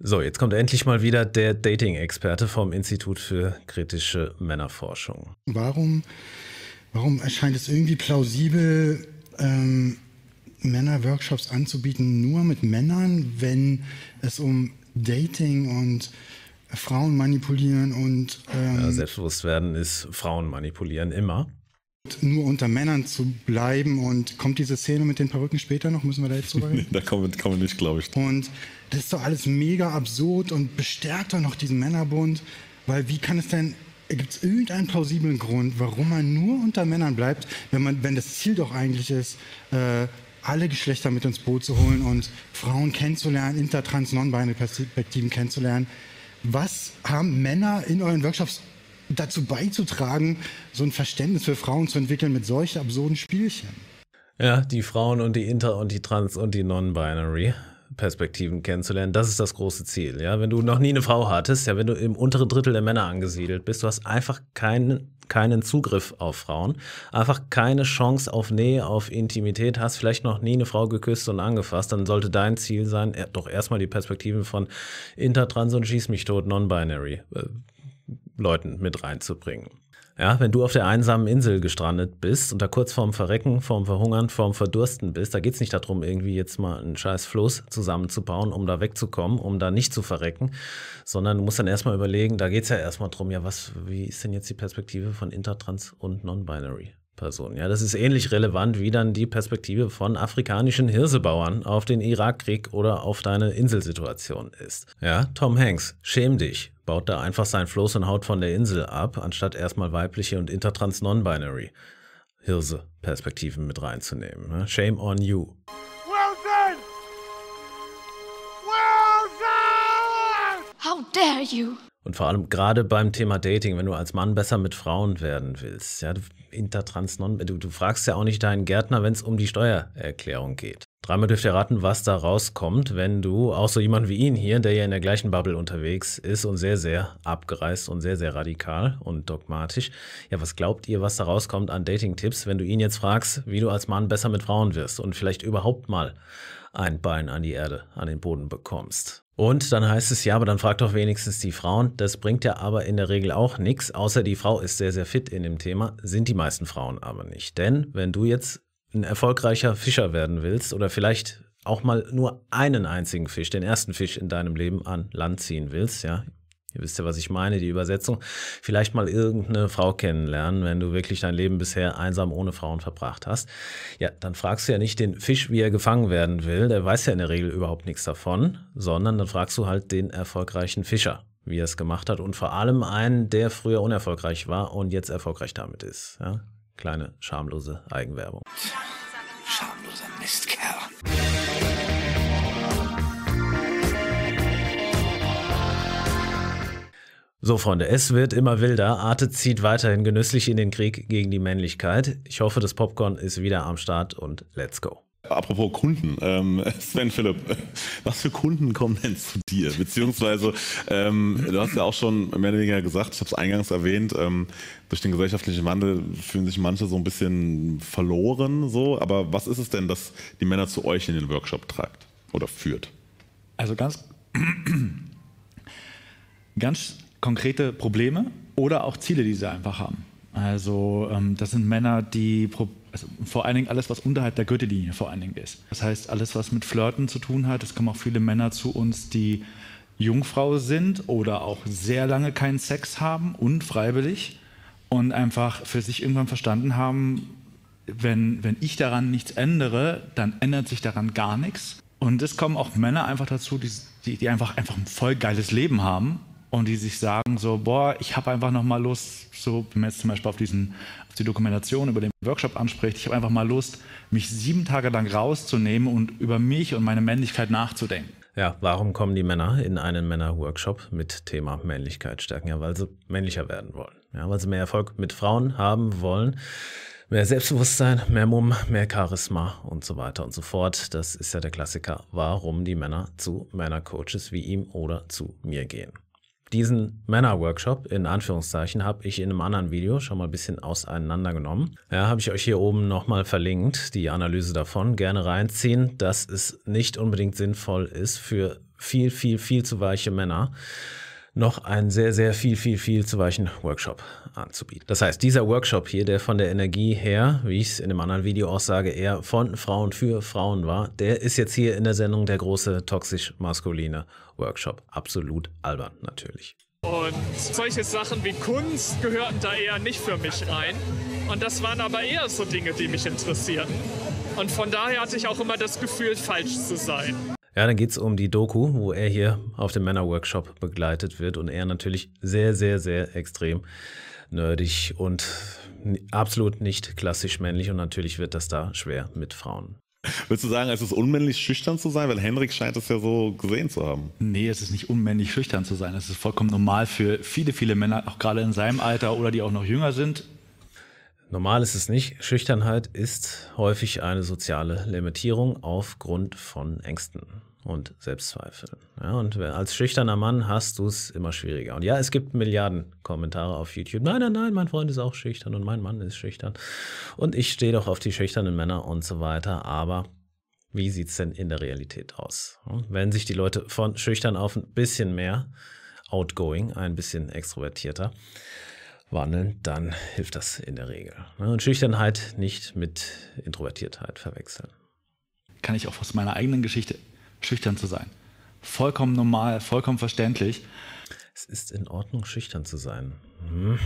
So, jetzt kommt endlich mal wieder der Dating-Experte vom Institut für kritische Männerforschung. Warum, warum erscheint es irgendwie plausibel, ähm, Männerworkshops anzubieten nur mit Männern, wenn es um Dating und Frauen manipulieren und ähm ja, selbstbewusst werden ist Frauen manipulieren immer nur unter Männern zu bleiben. Und kommt diese Szene mit den Perücken später noch? Müssen wir da jetzt drüber reden? da kommen wir nicht, glaube ich. Und das ist doch alles mega absurd und bestärkt doch noch diesen Männerbund. Weil wie kann es denn, gibt es irgendeinen plausiblen Grund, warum man nur unter Männern bleibt, wenn, man, wenn das Ziel doch eigentlich ist, äh, alle Geschlechter mit ins Boot zu holen und Frauen kennenzulernen, intertrans, non-binary Perspektiven kennenzulernen. Was haben Männer in euren Workshops dazu beizutragen, so ein Verständnis für Frauen zu entwickeln mit solchen absurden Spielchen. Ja, die Frauen und die Inter- und die Trans- und die Non-Binary. Perspektiven kennenzulernen. Das ist das große Ziel. Ja, wenn du noch nie eine Frau hattest, ja, wenn du im unteren Drittel der Männer angesiedelt bist, du hast einfach keinen keinen Zugriff auf Frauen, einfach keine Chance auf Nähe, auf Intimität, hast vielleicht noch nie eine Frau geküsst und angefasst, dann sollte dein Ziel sein, doch erstmal die Perspektiven von Intertrans und Schieß mich tot, Non-Binary äh, Leuten mit reinzubringen. Ja, wenn du auf der einsamen Insel gestrandet bist und da kurz vorm Verrecken, vorm Verhungern, vorm Verdursten bist, da geht es nicht darum, irgendwie jetzt mal einen scheiß Floß zusammenzubauen, um da wegzukommen, um da nicht zu verrecken, sondern du musst dann erstmal überlegen, da geht es ja erstmal drum, ja, was, wie ist denn jetzt die Perspektive von Intertrans und Non-Binary? Personen. Ja, das ist ähnlich relevant wie dann die Perspektive von afrikanischen Hirsebauern auf den Irakkrieg oder auf deine Inselsituation ist. Ja, Tom Hanks, schäm dich baut da einfach seinen Floß und haut von der Insel ab, anstatt erstmal weibliche und intertrans non-binary Hirse-Perspektiven mit reinzunehmen. Ne? Shame on you. Wilson! Wilson! How dare you! Und vor allem gerade beim Thema Dating, wenn du als Mann besser mit Frauen werden willst, ja, intertrans non, du, du fragst ja auch nicht deinen Gärtner, wenn es um die Steuererklärung geht. Dreimal dürft ihr raten, was da rauskommt, wenn du, auch so jemand wie ihn hier, der ja in der gleichen Bubble unterwegs ist und sehr, sehr abgereist und sehr, sehr radikal und dogmatisch. Ja, was glaubt ihr, was da rauskommt an Dating-Tipps, wenn du ihn jetzt fragst, wie du als Mann besser mit Frauen wirst und vielleicht überhaupt mal ein Bein an die Erde, an den Boden bekommst? Und dann heißt es ja, aber dann fragt doch wenigstens die Frauen. Das bringt ja aber in der Regel auch nichts, außer die Frau ist sehr, sehr fit in dem Thema, sind die meisten Frauen aber nicht. Denn wenn du jetzt ein erfolgreicher Fischer werden willst oder vielleicht auch mal nur einen einzigen Fisch, den ersten Fisch in deinem Leben an Land ziehen willst, ja, ihr wisst ja, was ich meine, die Übersetzung, vielleicht mal irgendeine Frau kennenlernen, wenn du wirklich dein Leben bisher einsam ohne Frauen verbracht hast, ja, dann fragst du ja nicht den Fisch, wie er gefangen werden will, der weiß ja in der Regel überhaupt nichts davon, sondern dann fragst du halt den erfolgreichen Fischer wie er es gemacht hat und vor allem einen, der früher unerfolgreich war und jetzt erfolgreich damit ist. Ja? Kleine schamlose Eigenwerbung. Schamloser Mistkerl. So, Freunde, es wird immer wilder. Arte zieht weiterhin genüsslich in den Krieg gegen die Männlichkeit. Ich hoffe, das Popcorn ist wieder am Start und let's go. Apropos Kunden, ähm, Sven Philipp, was für Kunden kommen denn zu dir? Beziehungsweise, ähm, du hast ja auch schon mehr oder weniger gesagt, ich habe es eingangs erwähnt, ähm, durch den gesellschaftlichen Wandel fühlen sich manche so ein bisschen verloren, so, aber was ist es denn, dass die Männer zu euch in den Workshop treibt oder führt? Also ganz, ganz konkrete Probleme oder auch Ziele, die sie einfach haben. Also ähm, das sind Männer, die Probleme also vor allen Dingen alles, was unterhalb der Gürtellinie vor allen Dingen ist. Das heißt, alles, was mit Flirten zu tun hat, es kommen auch viele Männer zu uns, die Jungfrau sind oder auch sehr lange keinen Sex haben, unfreiwillig und einfach für sich irgendwann verstanden haben, wenn, wenn ich daran nichts ändere, dann ändert sich daran gar nichts. Und es kommen auch Männer einfach dazu, die, die, einfach, einfach ein voll geiles Leben haben und die sich sagen so, boah, ich habe einfach noch mal Lust, so wenn man jetzt zum Beispiel auf, diesen, auf die Dokumentation über den Workshop anspricht, ich habe einfach mal Lust, mich sieben Tage lang rauszunehmen und über mich und meine Männlichkeit nachzudenken. Ja, warum kommen die Männer in einen Männer-Workshop mit Thema Männlichkeit stärken? Ja, weil sie männlicher werden wollen. Ja, weil sie mehr Erfolg mit Frauen haben wollen. Mehr Selbstbewusstsein, mehr Mumm, mehr Charisma und so weiter und so fort. Das ist ja der Klassiker, warum die Männer zu Männer-Coaches wie ihm oder zu mir gehen. Diesen Männer-Workshop, in Anführungszeichen, habe ich in einem anderen Video schon mal ein bisschen auseinandergenommen. Ja, habe ich euch hier oben nochmal verlinkt, die Analyse davon. Gerne reinziehen, dass es nicht unbedingt sinnvoll ist für viel, viel, viel zu weiche Männer noch einen sehr, sehr viel, viel, viel zu weichen Workshop anzubieten. Das heißt, dieser Workshop hier, der von der Energie her, wie ich es in dem anderen Video auch sage, eher von Frauen für Frauen war, der ist jetzt hier in der Sendung der große toxisch-maskuline Workshop. Absolut albern natürlich. Und solche Sachen wie Kunst gehörten da eher nicht für mich rein. Und das waren aber eher so Dinge, die mich interessierten. Und von daher hatte ich auch immer das Gefühl, falsch zu sein. Ja, dann geht es um die Doku, wo er hier auf dem Männerworkshop begleitet wird und er natürlich sehr, sehr, sehr extrem nerdig und absolut nicht klassisch männlich und natürlich wird das da schwer mit Frauen. Würdest du sagen, es ist unmännlich schüchtern zu sein? Weil Henrik scheint es ja so gesehen zu haben. Nee, es ist nicht unmännlich schüchtern zu sein. Es ist vollkommen normal für viele, viele Männer, auch gerade in seinem Alter oder die auch noch jünger sind. Normal ist es nicht. Schüchternheit ist häufig eine soziale Limitierung aufgrund von Ängsten und Selbstzweifel. Ja, und als schüchterner Mann hast du es immer schwieriger. Und ja, es gibt Milliarden Kommentare auf YouTube. Nein, nein, nein, mein Freund ist auch schüchtern und mein Mann ist schüchtern. Und ich stehe doch auf die schüchternen Männer und so weiter. Aber wie sieht es denn in der Realität aus? Wenn sich die Leute von schüchtern auf ein bisschen mehr outgoing, ein bisschen extrovertierter wandeln, dann hilft das in der Regel. Und Schüchternheit nicht mit Introvertiertheit verwechseln. Kann ich auch aus meiner eigenen Geschichte schüchtern zu sein. Vollkommen normal, vollkommen verständlich. Es ist in Ordnung, schüchtern zu sein. Hm.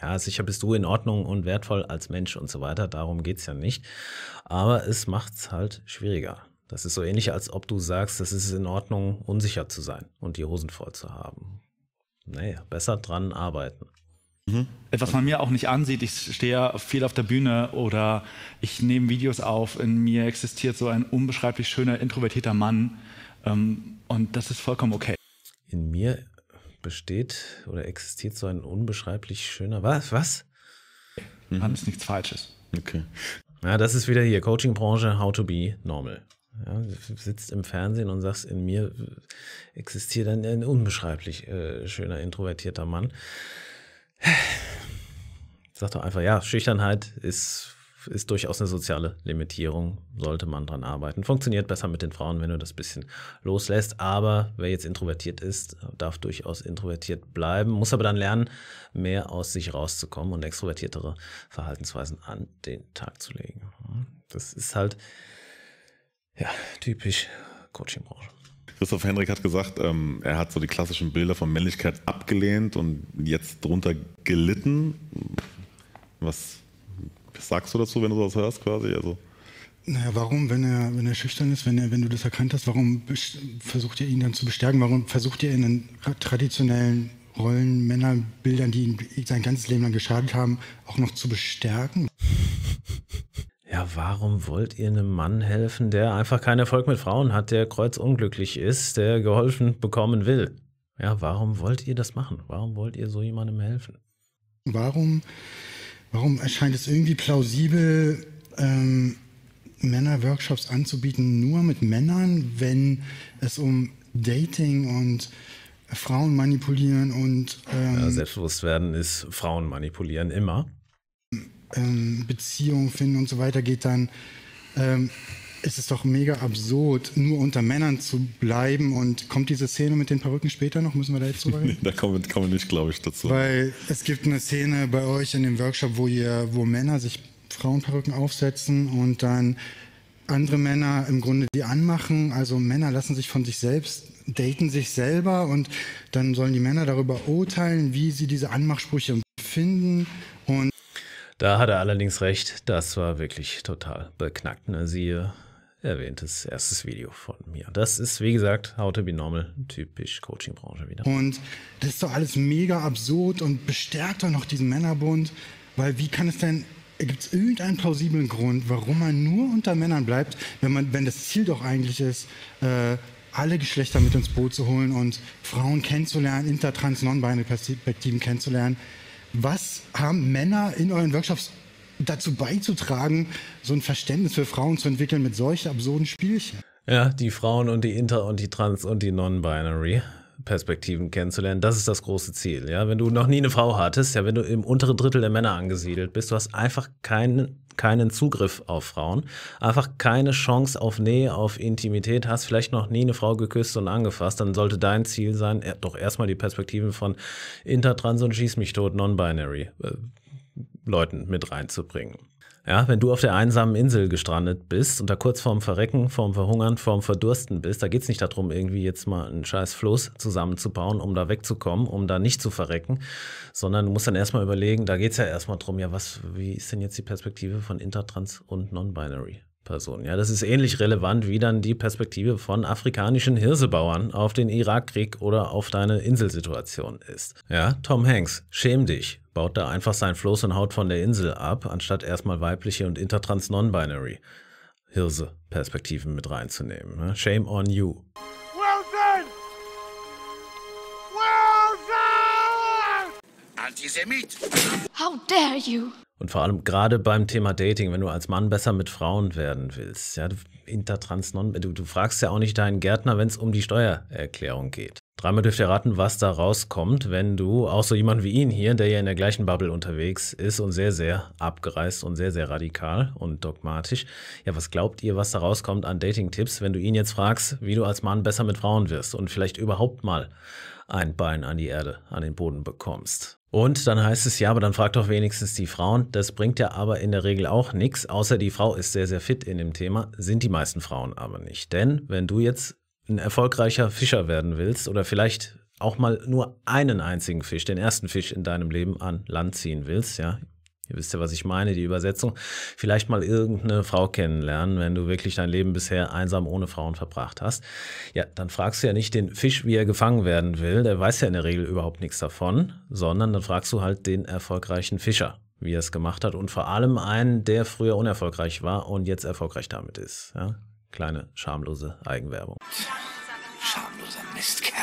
Ja, sicher bist du in Ordnung und wertvoll als Mensch und so weiter, darum geht es ja nicht. Aber es macht es halt schwieriger. Das ist so ähnlich, als ob du sagst, es ist in Ordnung, unsicher zu sein und die Hosen voll zu haben. Naja, besser dran arbeiten. Mhm. Was man mir auch nicht ansieht, ich stehe viel auf der Bühne oder ich nehme Videos auf. In mir existiert so ein unbeschreiblich schöner, introvertierter Mann. Ähm, und das ist vollkommen okay. In mir besteht oder existiert so ein unbeschreiblich schöner. Was? Was? Mhm. Dann ist nichts Falsches. Okay. Ja, das ist wieder hier: Coaching-Branche, how to be normal. Ja, sitzt im Fernsehen und sagst, in mir existiert ein, ein unbeschreiblich äh, schöner, introvertierter Mann. Sag doch einfach, ja, Schüchternheit ist, ist durchaus eine soziale Limitierung, sollte man dran arbeiten. Funktioniert besser mit den Frauen, wenn du das bisschen loslässt. Aber wer jetzt introvertiert ist, darf durchaus introvertiert bleiben, muss aber dann lernen, mehr aus sich rauszukommen und extrovertiertere Verhaltensweisen an den Tag zu legen. Das ist halt, ja, typisch Coaching-Branche. Christoph Henrik hat gesagt, ähm, er hat so die klassischen Bilder von Männlichkeit abgelehnt und jetzt drunter gelitten. Was sagst du dazu, wenn du das hörst quasi? Also naja, warum, wenn er, wenn er schüchtern ist, wenn, er, wenn du das erkannt hast, warum versucht ihr ihn dann zu bestärken? Warum versucht ihr in den traditionellen Rollen, Männerbildern, die ihn sein ganzes Leben lang geschadet haben, auch noch zu bestärken? ja, warum wollt ihr einem Mann helfen, der einfach keinen Erfolg mit Frauen hat, der kreuzunglücklich ist, der geholfen bekommen will? Ja, warum wollt ihr das machen? Warum wollt ihr so jemandem helfen? Warum, warum erscheint es irgendwie plausibel, ähm, Männer-Workshops anzubieten, nur mit Männern, wenn es um Dating und Frauen manipulieren und. Ähm ja, selbstbewusst werden ist Frauen manipulieren immer ähm, Beziehungen finden und so weiter geht, dann ähm, ist es doch mega absurd, nur unter Männern zu bleiben. Und kommt diese Szene mit den Perücken später noch? Müssen wir da jetzt drüber reden? da kommen, wir nicht, glaube ich, dazu. Weil es gibt eine Szene bei euch in dem Workshop, wo, ihr, wo Männer sich Frauenperücken aufsetzen und dann andere Männer im Grunde die anmachen. Also Männer lassen sich von sich selbst, daten sich selber und dann sollen die Männer darüber urteilen, wie sie diese Anmachsprüche finden da hat er allerdings recht, das war wirklich total beknackt. Ne? Siehe erwähntes erstes Video von mir. Das ist, wie gesagt, How to be normal, typisch Coachingbranche wieder. Und das ist doch alles mega absurd und bestärkt doch noch diesen Männerbund, weil wie kann es denn, gibt es irgendeinen plausiblen Grund, warum man nur unter Männern bleibt, wenn, man, wenn das Ziel doch eigentlich ist, äh, alle Geschlechter mit ins Boot zu holen und Frauen kennenzulernen, intertrans, non-binary Perspektiven kennenzulernen. Was haben Männer in euren Workshops dazu beizutragen, so ein Verständnis für Frauen zu entwickeln mit solchen absurden Spielchen? Ja, die Frauen und die Inter- und die Trans- und die Non-Binary. Perspektiven kennenzulernen. Das ist das große Ziel. Ja, wenn du noch nie eine Frau hattest, ja, wenn du im unteren Drittel der Männer angesiedelt bist, du hast einfach keinen keinen Zugriff auf Frauen, einfach keine Chance auf Nähe, auf Intimität, hast vielleicht noch nie eine Frau geküsst und angefasst, dann sollte dein Ziel sein, äh, doch erstmal die Perspektiven von Intertrans und Schieß mich tot, Non-Binary äh, Leuten mit reinzubringen. Ja, wenn du auf der einsamen Insel gestrandet bist und da kurz vorm Verrecken, vorm Verhungern, vorm Verdursten bist, da geht es nicht darum, irgendwie jetzt mal einen scheiß Floß zusammenzubauen, um da wegzukommen, um da nicht zu verrecken, sondern du musst dann erstmal überlegen, da geht es ja erstmal darum, ja, was, wie ist denn jetzt die Perspektive von Intertrans und Non-Binary? Person. Ja, das ist ähnlich relevant wie dann die Perspektive von afrikanischen Hirsebauern auf den Irakkrieg oder auf deine Inselsituation ist. Ja, Tom Hanks, schäm dich, baut da einfach sein Floß und haut von der Insel ab, anstatt erstmal weibliche und intertrans non-binary Hirse-Perspektiven mit reinzunehmen. Ne? Shame on you. Antisemit. How dare you? Und vor allem gerade beim Thema Dating, wenn du als Mann besser mit Frauen werden willst, ja, du, intertrans non, du, du fragst ja auch nicht deinen Gärtner, wenn es um die Steuererklärung geht. Dreimal dürft ihr raten, was da rauskommt, wenn du auch so jemand wie ihn hier, der ja in der gleichen Bubble unterwegs ist und sehr, sehr abgereist und sehr, sehr radikal und dogmatisch. Ja, was glaubt ihr, was da rauskommt an Dating-Tipps, wenn du ihn jetzt fragst, wie du als Mann besser mit Frauen wirst und vielleicht überhaupt mal ein Bein an die Erde, an den Boden bekommst? Und dann heißt es, ja, aber dann fragt doch wenigstens die Frauen. Das bringt ja aber in der Regel auch nichts, außer die Frau ist sehr, sehr fit in dem Thema, sind die meisten Frauen aber nicht. Denn wenn du jetzt ein erfolgreicher Fischer werden willst oder vielleicht auch mal nur einen einzigen Fisch, den ersten Fisch in deinem Leben an Land ziehen willst, ja, ihr wisst ja, was ich meine, die Übersetzung, vielleicht mal irgendeine Frau kennenlernen, wenn du wirklich dein Leben bisher einsam ohne Frauen verbracht hast. Ja, dann fragst du ja nicht den Fisch, wie er gefangen werden will, der weiß ja in der Regel überhaupt nichts davon, sondern dann fragst du halt den erfolgreichen Fischer wie er es gemacht hat und vor allem einen, der früher unerfolgreich war und jetzt erfolgreich damit ist. Ja? Kleine schamlose Eigenwerbung. Schamloser Mistkerl.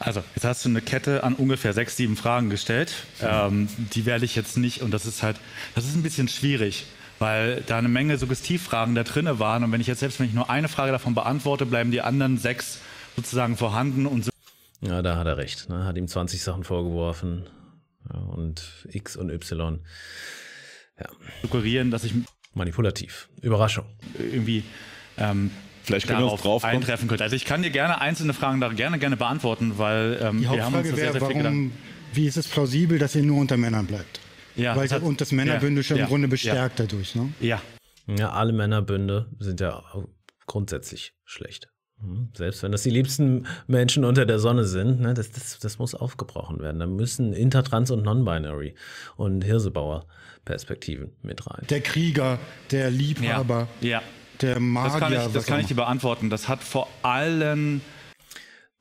Also, jetzt hast du eine Kette an ungefähr sechs, sieben Fragen gestellt. Ähm, die werde ich jetzt nicht, und das ist halt, das ist ein bisschen schwierig, weil da eine Menge Suggestivfragen da drin waren. Und wenn ich jetzt selbst, wenn ich nur eine Frage davon beantworte, bleiben die anderen sechs sozusagen vorhanden. Und so ja, da hat er recht. Ne? Hat ihm 20 Sachen vorgeworfen. Ja, und X und Y. Ja. Suggerieren, dass ich. Manipulativ. Überraschung. Irgendwie ähm, Vielleicht können darauf wir drauf eintreffen könnte. Also ich kann dir gerne einzelne Fragen da gerne, gerne beantworten, weil ähm, wir haben uns sehr, wäre, sehr viel warum, Wie ist es plausibel, dass ihr nur unter Männern bleibt? Ja, weil das hat, und das Männerbünde ja, ja, im Grunde bestärkt ja. dadurch, ne? Ja. Ja, alle Männerbünde sind ja grundsätzlich schlecht. Hm, selbst wenn das die liebsten Menschen unter der Sonne sind, ne, das, das, das muss aufgebrochen werden. Da müssen Intertrans und Non-Binary und Hirsebauer Perspektiven mit rein. Der Krieger, der Liebhaber. Ja, ja der Magier. Das kann ich, das kann ich dir beantworten. Das hat vor allem.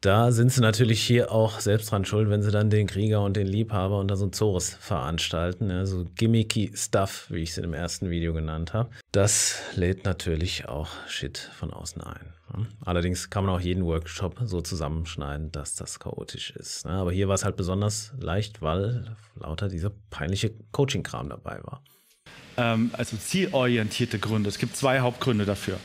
Da sind sie natürlich hier auch selbst dran schuld, wenn sie dann den Krieger und den Liebhaber unter so ein Zorus veranstalten. Also gimmicky Stuff, wie ich es im ersten Video genannt habe. Das lädt natürlich auch Shit von außen ein. Ne? Allerdings kann man auch jeden Workshop so zusammenschneiden, dass das chaotisch ist. Ne? Aber hier war es halt besonders leicht, weil lauter dieser peinliche Coaching-Kram dabei war ähm, also zielorientierte Gründe. Es gibt zwei Hauptgründe dafür.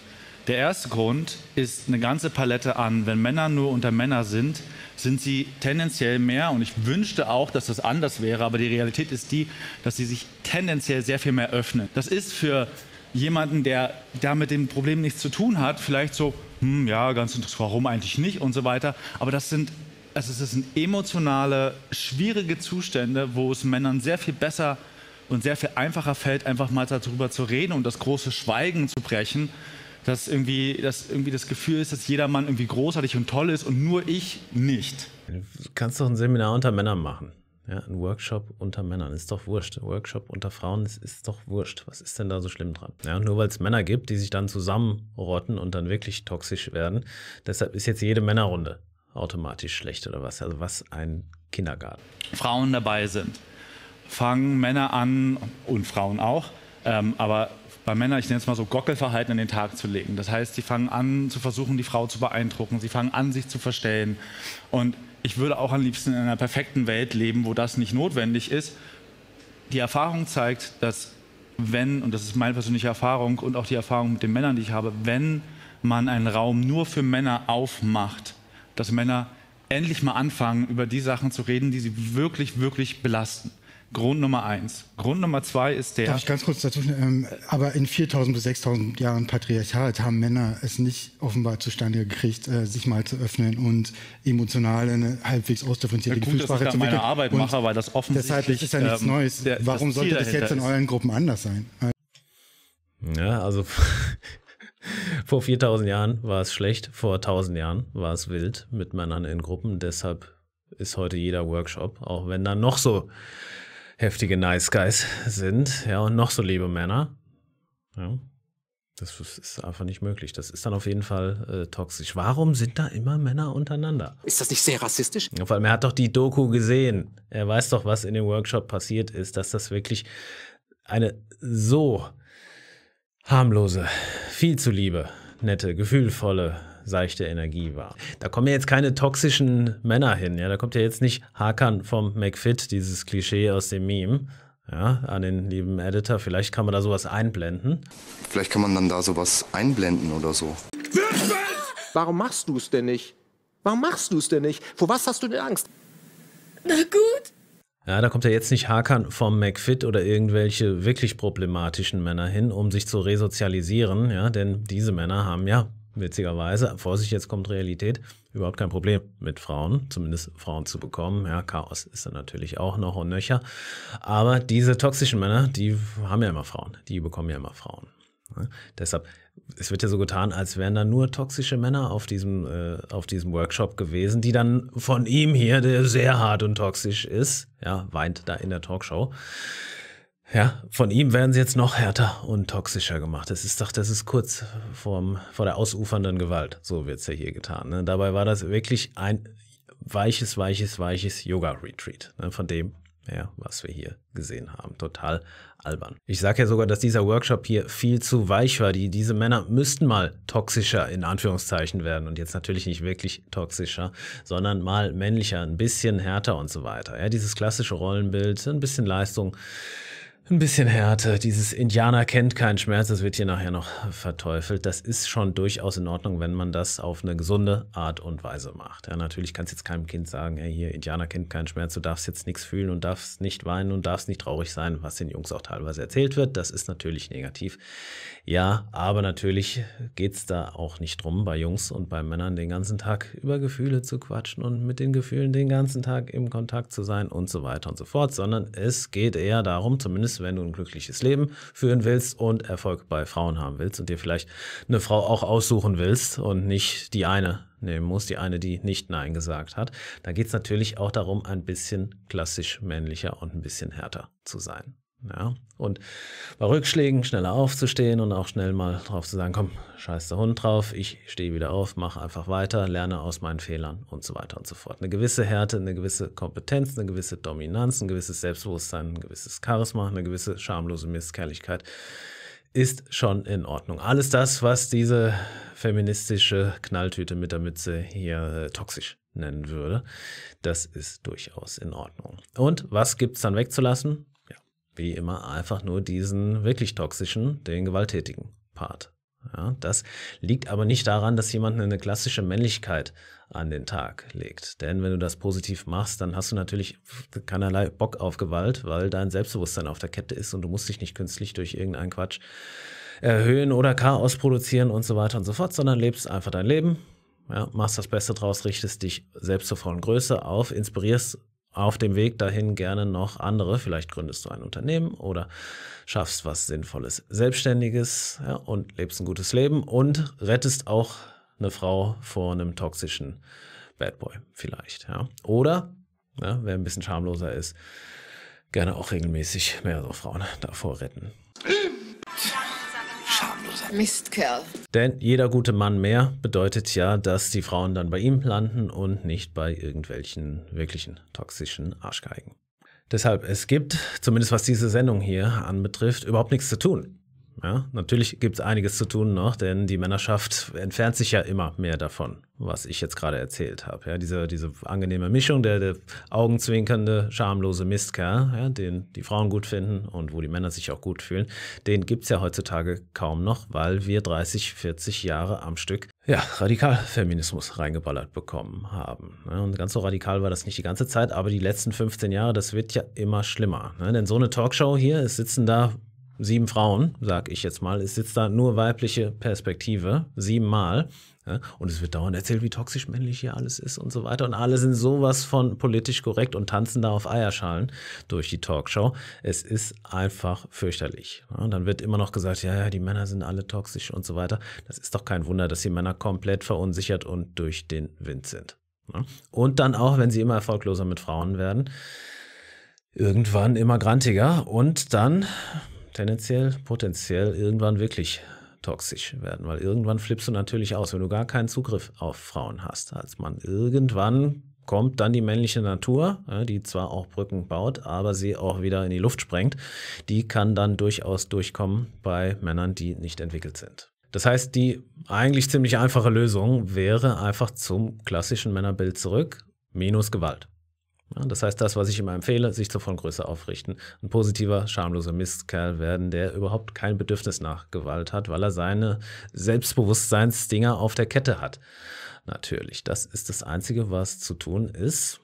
Der erste Grund ist eine ganze Palette an, wenn Männer nur unter Männer sind, sind sie tendenziell mehr, und ich wünschte auch, dass das anders wäre, aber die Realität ist die, dass sie sich tendenziell sehr viel mehr öffnen. Das ist für jemanden, der da mit dem Problem nichts zu tun hat, vielleicht so, hm, ja, ganz interessant, warum eigentlich nicht und so weiter. Aber das sind, also das sind emotionale, schwierige Zustände, wo es Männern sehr viel besser geht und sehr viel einfacher fällt, einfach mal darüber zu reden und das große Schweigen zu brechen, dass irgendwie, dass irgendwie das Gefühl ist, dass jeder Mann irgendwie großartig und toll ist und nur ich nicht. Du kannst doch ein Seminar unter Männern machen. Ja, ein Workshop unter Männern ist doch wurscht. Ein Workshop unter Frauen ist, ist doch wurscht. Was ist denn da so schlimm dran? Ja, nur weil es Männer gibt, die sich dann zusammenrotten und dann wirklich toxisch werden, deshalb ist jetzt jede Männerrunde automatisch schlecht oder was? Also was ein Kindergarten. Frauen dabei sind fangen Männer an und Frauen auch, ähm, aber bei Männern, ich nenne es mal so, Gockelverhalten an den Tag zu legen. Das heißt, sie fangen an zu versuchen, die Frau zu beeindrucken, sie fangen an, sich zu verstellen. Und ich würde auch am liebsten in einer perfekten Welt leben, wo das nicht notwendig ist. Die Erfahrung zeigt, dass wenn, und das ist meine persönliche Erfahrung und auch die Erfahrung mit den Männern, die ich habe, wenn man einen Raum nur für Männer aufmacht, dass Männer endlich mal anfangen, über die Sachen zu reden, die sie wirklich, wirklich belasten. Grund Nummer eins. Grund Nummer zwei ist der. Darf ich ganz kurz dazu? Ähm, aber in 4000 bis 6000 Jahren Patriarchat haben Männer es nicht offenbar zustande gekriegt, äh, sich mal zu öffnen und emotional eine halbwegs ausdifferenzierte ja, gut, Gefühlssprache zu entwickeln. meine Arbeit und mache, weil das offensichtlich. Deshalb ist ja nichts ähm, Neues. Der, Warum sollte das jetzt in euren Gruppen anders sein? Ja, also vor 4000 Jahren war es schlecht, vor 1000 Jahren war es wild mit Männern in Gruppen. Deshalb ist heute jeder Workshop, auch wenn da noch so heftige Nice Guys sind, ja, und noch so liebe Männer. Ja. Das ist einfach nicht möglich. Das ist dann auf jeden Fall äh, toxisch. Warum sind da immer Männer untereinander? Ist das nicht sehr rassistisch? Vor allem, er hat doch die Doku gesehen. Er weiß doch, was in dem Workshop passiert ist, dass das wirklich eine so harmlose, viel zu liebe, nette, gefühlvolle, seichte Energie war. Da kommen ja jetzt keine toxischen Männer hin. Ja? Da kommt ja jetzt nicht Hakan vom McFit, dieses Klischee aus dem Meme. Ja, an den lieben Editor, vielleicht kann man da sowas einblenden. Vielleicht kann man dann da sowas einblenden oder so. Warum machst du es denn nicht? Warum machst du es denn nicht? Vor was hast du denn Angst? Na gut. Ja, da kommt ja jetzt nicht Hakan vom McFit oder irgendwelche wirklich problematischen Männer hin, um sich zu resozialisieren, ja, denn diese Männer haben ja witzigerweise, Vorsicht, jetzt kommt Realität, überhaupt kein Problem mit Frauen, zumindest Frauen zu bekommen. Ja, Chaos ist dann natürlich auch noch und nöcher. Aber diese toxischen Männer, die haben ja immer Frauen, die bekommen ja immer Frauen. Ja, deshalb, es wird ja so getan, als wären da nur toxische Männer auf diesem, äh, auf diesem Workshop gewesen, die dann von ihm hier, der sehr hart und toxisch ist, ja, weint da in der Talkshow. Ja, von ihm werden sie jetzt noch härter und toxischer gemacht. Das ist doch, das ist kurz vorm, vor der ausufernden Gewalt. So wird es ja hier getan. Ne? Dabei war das wirklich ein weiches, weiches, weiches Yoga-Retreat. Ne? Von dem ja, was wir hier gesehen haben. Total albern. Ich sage ja sogar, dass dieser Workshop hier viel zu weich war. Die, diese Männer müssten mal toxischer in Anführungszeichen werden und jetzt natürlich nicht wirklich toxischer, sondern mal männlicher, ein bisschen härter und so weiter. Ja, dieses klassische Rollenbild, ein bisschen Leistung ein bisschen Härte. Dieses Indianer kennt keinen Schmerz, das wird hier nachher noch verteufelt. Das ist schon durchaus in Ordnung, wenn man das auf eine gesunde Art und Weise macht. Ja, natürlich kannst du jetzt keinem Kind sagen, hey, hier, Indianer kennt keinen Schmerz, du darfst jetzt nichts fühlen und darfst nicht weinen und darfst nicht traurig sein, was den Jungs auch teilweise erzählt wird. Das ist natürlich negativ. Ja, aber natürlich geht es da auch nicht drum, bei Jungs und bei Männern den ganzen Tag über Gefühle zu quatschen und mit den Gefühlen den ganzen Tag im Kontakt zu sein und so weiter und so fort, sondern es geht eher darum, zumindest wenn du ein glückliches Leben führen willst und Erfolg bei Frauen haben willst und dir vielleicht eine Frau auch aussuchen willst und nicht die eine nehmen musst, die eine, die nicht Nein gesagt hat. Da geht es natürlich auch darum, ein bisschen klassisch männlicher und ein bisschen härter zu sein. Ja? Und bei Rückschlägen schneller aufzustehen und auch schnell mal drauf zu sagen, komm, scheiß der Hund drauf, ich stehe wieder auf, mache einfach weiter, lerne aus meinen Fehlern und so weiter und so fort. Eine gewisse Härte, eine gewisse Kompetenz, eine gewisse Dominanz, ein gewisses Selbstbewusstsein, ein gewisses Charisma, eine gewisse schamlose Misskerrlichkeit ist schon in Ordnung. Alles das, was diese feministische Knalltüte mit der Mütze hier äh, toxisch nennen würde, das ist durchaus in Ordnung. Und was gibt es dann wegzulassen? wie immer einfach nur diesen wirklich toxischen, den gewalttätigen Part. Ja, das liegt aber nicht daran, dass jemand eine klassische Männlichkeit an den Tag legt. Denn wenn du das positiv machst, dann hast du natürlich keinerlei Bock auf Gewalt, weil dein Selbstbewusstsein auf der Kette ist und du musst dich nicht künstlich durch irgendeinen Quatsch erhöhen oder Chaos produzieren und so weiter und so fort, sondern lebst einfach dein Leben, ja, machst das Beste draus, richtest dich selbst zur vollen Größe auf, inspirierst auf dem Weg dahin gerne noch andere. Vielleicht gründest du ein Unternehmen oder schaffst was Sinnvolles, Selbstständiges ja, und lebst ein gutes Leben und rettest auch eine Frau vor einem toxischen Bad Boy vielleicht. Ja. Oder, ja, wer ein bisschen schamloser ist, gerne auch regelmäßig mehrere Frauen davor retten. Mistkerl. Denn jeder gute Mann mehr bedeutet ja, dass die Frauen dann bei ihm landen und nicht bei irgendwelchen wirklichen toxischen Arschgeigen. Deshalb, es gibt, zumindest was diese Sendung hier anbetrifft, überhaupt nichts zu tun. Ja, natürlich gibt es einiges zu tun noch, denn die Männerschaft entfernt sich ja immer mehr davon, was ich jetzt gerade erzählt habe. Ja, diese, diese angenehme Mischung, der, der augenzwinkernde, schamlose Mistkerl, ja, den die Frauen gut finden und wo die Männer sich auch gut fühlen, den gibt es ja heutzutage kaum noch, weil wir 30, 40 Jahre am Stück ja, Radikalfeminismus reingeballert bekommen haben. Und ganz so radikal war das nicht die ganze Zeit, aber die letzten 15 Jahre, das wird ja immer schlimmer. Denn so eine Talkshow hier, es sitzen da sieben Frauen, sag ich jetzt mal. Es sitzt da nur weibliche Perspektive, siebenmal. Ja, und es wird dauernd erzählt, wie toxisch männlich hier alles ist und so weiter. Und alle sind sowas von politisch korrekt und tanzen da auf Eierschalen durch die Talkshow. Es ist einfach fürchterlich. Ja, und dann wird immer noch gesagt, ja, ja, die Männer sind alle toxisch und so weiter. Das ist doch kein Wunder, dass die Männer komplett verunsichert und durch den Wind sind. Ja. Und dann auch, wenn sie immer erfolgloser mit Frauen werden, irgendwann immer grantiger und dann tendenziell, potenziell irgendwann wirklich toxisch werden, weil irgendwann flippst du natürlich aus, wenn du gar keinen Zugriff auf Frauen hast als Mann. Irgendwann kommt dann die männliche Natur, die zwar auch Brücken baut, aber sie auch wieder in die Luft sprengt. Die kann dann durchaus durchkommen bei Männern, die nicht entwickelt sind. Das heißt, die eigentlich ziemlich einfache Lösung wäre einfach zum klassischen Männerbild zurück, minus Gewalt. Ja, das heißt, das, was ich immer empfehle, sich zur Vollgröße aufrichten. Ein positiver, schamloser Mistkerl werden, der überhaupt kein Bedürfnis nach Gewalt hat, weil er seine Selbstbewusstseinsdinger auf der Kette hat. Natürlich, das ist das Einzige, was zu tun ist.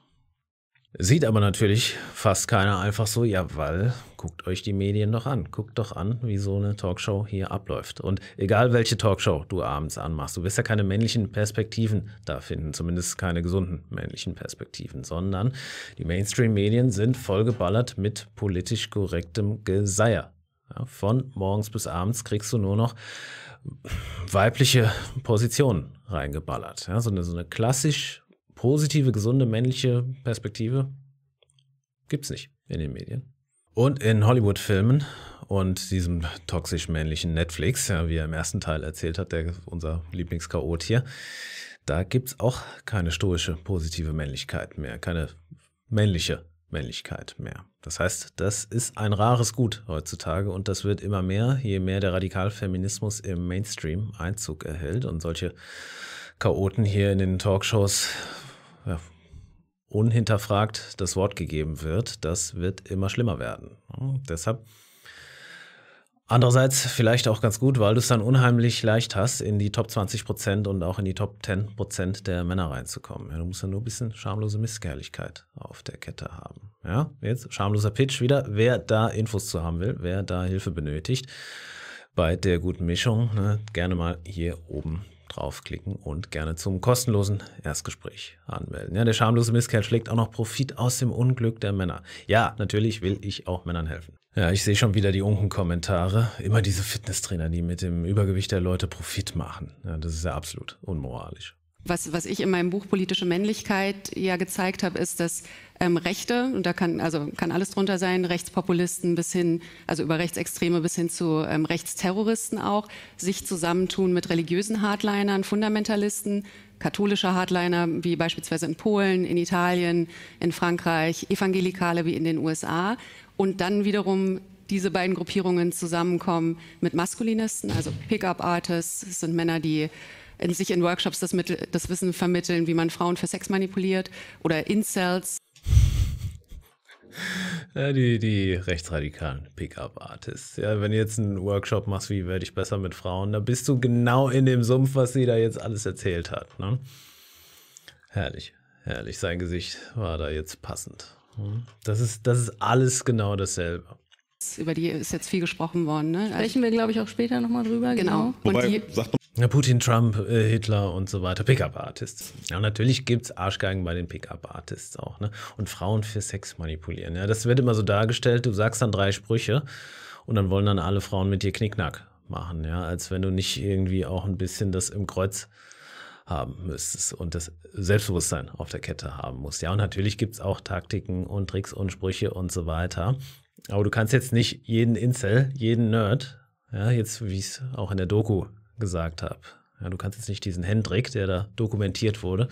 Sieht aber natürlich fast keiner einfach so, ja, weil guckt euch die Medien doch an. Guckt doch an, wie so eine Talkshow hier abläuft. Und egal welche Talkshow du abends anmachst, du wirst ja keine männlichen Perspektiven da finden, zumindest keine gesunden männlichen Perspektiven, sondern die Mainstream-Medien sind vollgeballert mit politisch korrektem Geseier. Ja, von morgens bis abends kriegst du nur noch weibliche Positionen reingeballert. Ja, so, eine, so eine klassisch positive, gesunde männliche Perspektive gibt es nicht in den Medien. Und in Hollywood-Filmen und diesem toxisch-männlichen Netflix, ja, wie er im ersten Teil erzählt hat, der unser Lieblingschaot hier, da gibt es auch keine stoische positive Männlichkeit mehr, keine männliche Männlichkeit mehr. Das heißt, das ist ein rares Gut heutzutage und das wird immer mehr, je mehr der Radikalfeminismus im Mainstream Einzug erhält und solche Chaoten hier in den Talkshows ja, unhinterfragt das Wort gegeben wird, das wird immer schlimmer werden. Und hm, deshalb Andererseits vielleicht auch ganz gut, weil du es dann unheimlich leicht hast, in die Top 20 Prozent und auch in die Top 10 Prozent der Männer reinzukommen. Ja, du musst ja nur ein bisschen schamlose Missgehrlichkeit auf der Kette haben. Ja, jetzt schamloser Pitch wieder. Wer da Infos zu haben will, wer da Hilfe benötigt bei der guten Mischung, ne, gerne mal hier oben draufklicken und gerne zum kostenlosen Erstgespräch anmelden. Ja, der schamlose Misskerl schlägt auch noch Profit aus dem Unglück der Männer. Ja, natürlich will ich auch Männern helfen. Ja, ich sehe schon wieder die Unken-Kommentare. Immer diese Fitnesstrainer, die mit dem Übergewicht der Leute Profit machen. Ja, das ist ja absolut unmoralisch. Was, was ich in meinem Buch Politische Männlichkeit ja gezeigt habe, ist, dass ähm, Rechte, und da kann, also kann alles drunter sein, Rechtspopulisten bis hin, also über Rechtsextreme bis hin zu ähm, Rechtsterroristen auch, sich zusammentun mit religiösen Hardlinern, Fundamentalisten, katholische Hardliner wie beispielsweise in Polen, in Italien, in Frankreich, Evangelikale wie in den USA und dann wiederum diese beiden Gruppierungen zusammenkommen mit Maskulinisten, also Pickup-Artists, das sind Männer, die in sich in Workshops das, Mittel, das Wissen vermitteln, wie man Frauen für Sex manipuliert oder Incels. Ja, die, die rechtsradikalen Pickup-Artists. Ja, wenn du jetzt einen Workshop machst, wie werde ich besser mit Frauen, da bist du genau in dem Sumpf, was sie da jetzt alles erzählt hat. Ne? Herrlich, herrlich. Sein Gesicht war da jetzt passend. Hm? Das ist, das ist alles genau dasselbe. Über die ist jetzt viel gesprochen worden. Ne? Sprechen wir, glaube ich, auch später nochmal drüber. Genau. genau. Wobei, die, sagt Putin, Trump, äh, Hitler und so weiter, Pickup-Artists. Ja, und natürlich gibt's Arschgeigen bei den Pickup-Artists auch, ne? Und Frauen für Sex manipulieren. Ja, das wird immer so dargestellt, du sagst dann drei Sprüche und dann wollen dann alle Frauen mit dir Knickknack machen, ja, als wenn du nicht irgendwie auch ein bisschen das im Kreuz haben müsstest und das Selbstbewusstsein auf der Kette haben musst. Ja, und natürlich gibt's auch Taktiken und Tricks und Sprüche und so weiter. Aber du kannst jetzt nicht jeden Insel, jeden Nerd, ja, jetzt wie es auch in der Doku gesagt habe. Ja, du kannst jetzt nicht diesen Hendrik, der da dokumentiert wurde,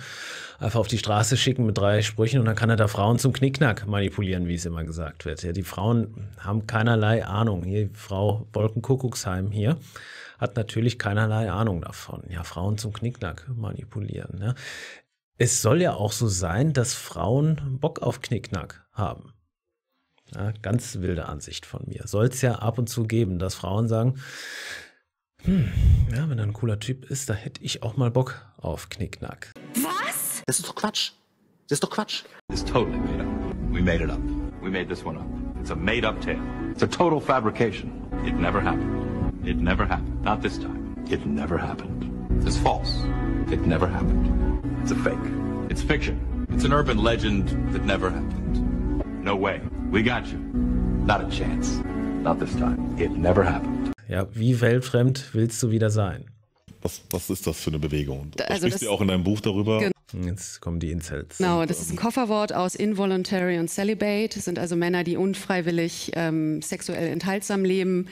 einfach auf die Straße schicken mit drei Sprüchen und dann kann er da Frauen zum Knickknack manipulieren, wie es immer gesagt wird. Ja, die Frauen haben keinerlei Ahnung. Hier, Frau Wolkenkuckucksheim hier hat natürlich keinerlei Ahnung davon. Ja, Frauen zum Knickknack manipulieren. Ja. Es soll ja auch so sein, dass Frauen Bock auf Knickknack haben. Ja, ganz wilde Ansicht von mir. Soll es ja ab und zu geben, dass Frauen sagen, Hm, ja, wenn er ein cooler Typ ist, da hätte ich auch mal Bock auf Knickknack. Was? Das ist doch Quatsch. Das ist doch Quatsch. It's totally made up. We made it up. We made this one up. It's a made-up tale. It's a total fabrication. It never happened. It never happened. Not this time. It never happened. It's false. It never happened. It's a fake. It's fiction. It's an urban legend that never happened. No way. We got you. Not a chance. Not this time. It never happened. Ja, wie weltfremd willst du wieder sein? Was, was ist das für eine Bewegung? Da, also sprichst du auch in deinem Buch darüber. Hm, jetzt kommen die Incels. Genau, das ist ein Kofferwort aus Involuntary und Celibate. Das sind also Männer, die unfreiwillig ähm, sexuell enthaltsam leben.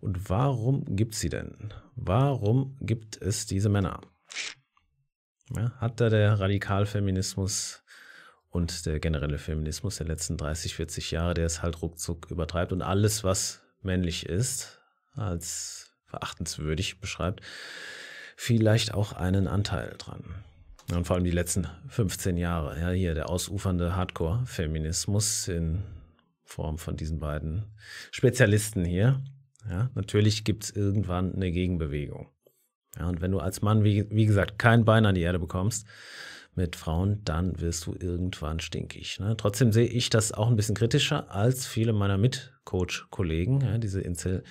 Und warum gibt es sie denn? Warum gibt es diese Männer? Ja, hat da der Radikalfeminismus und der generelle Feminismus der letzten 30, 40 Jahre, der es halt ruckzuck übertreibt und alles, was männlich ist, als verachtenswürdig beschreibt, vielleicht auch einen Anteil dran. Und vor allem die letzten 15 Jahre. Ja, hier der ausufernde Hardcore-Feminismus in Form von diesen beiden Spezialisten hier. Ja, natürlich gibt es irgendwann eine Gegenbewegung. Ja, und wenn du als Mann, wie, wie gesagt, kein Bein an die Erde bekommst mit Frauen, dann wirst du irgendwann stinkig. Ne? Trotzdem sehe ich das auch ein bisschen kritischer als viele meiner Mitcoach-Kollegen, ja, diese Insel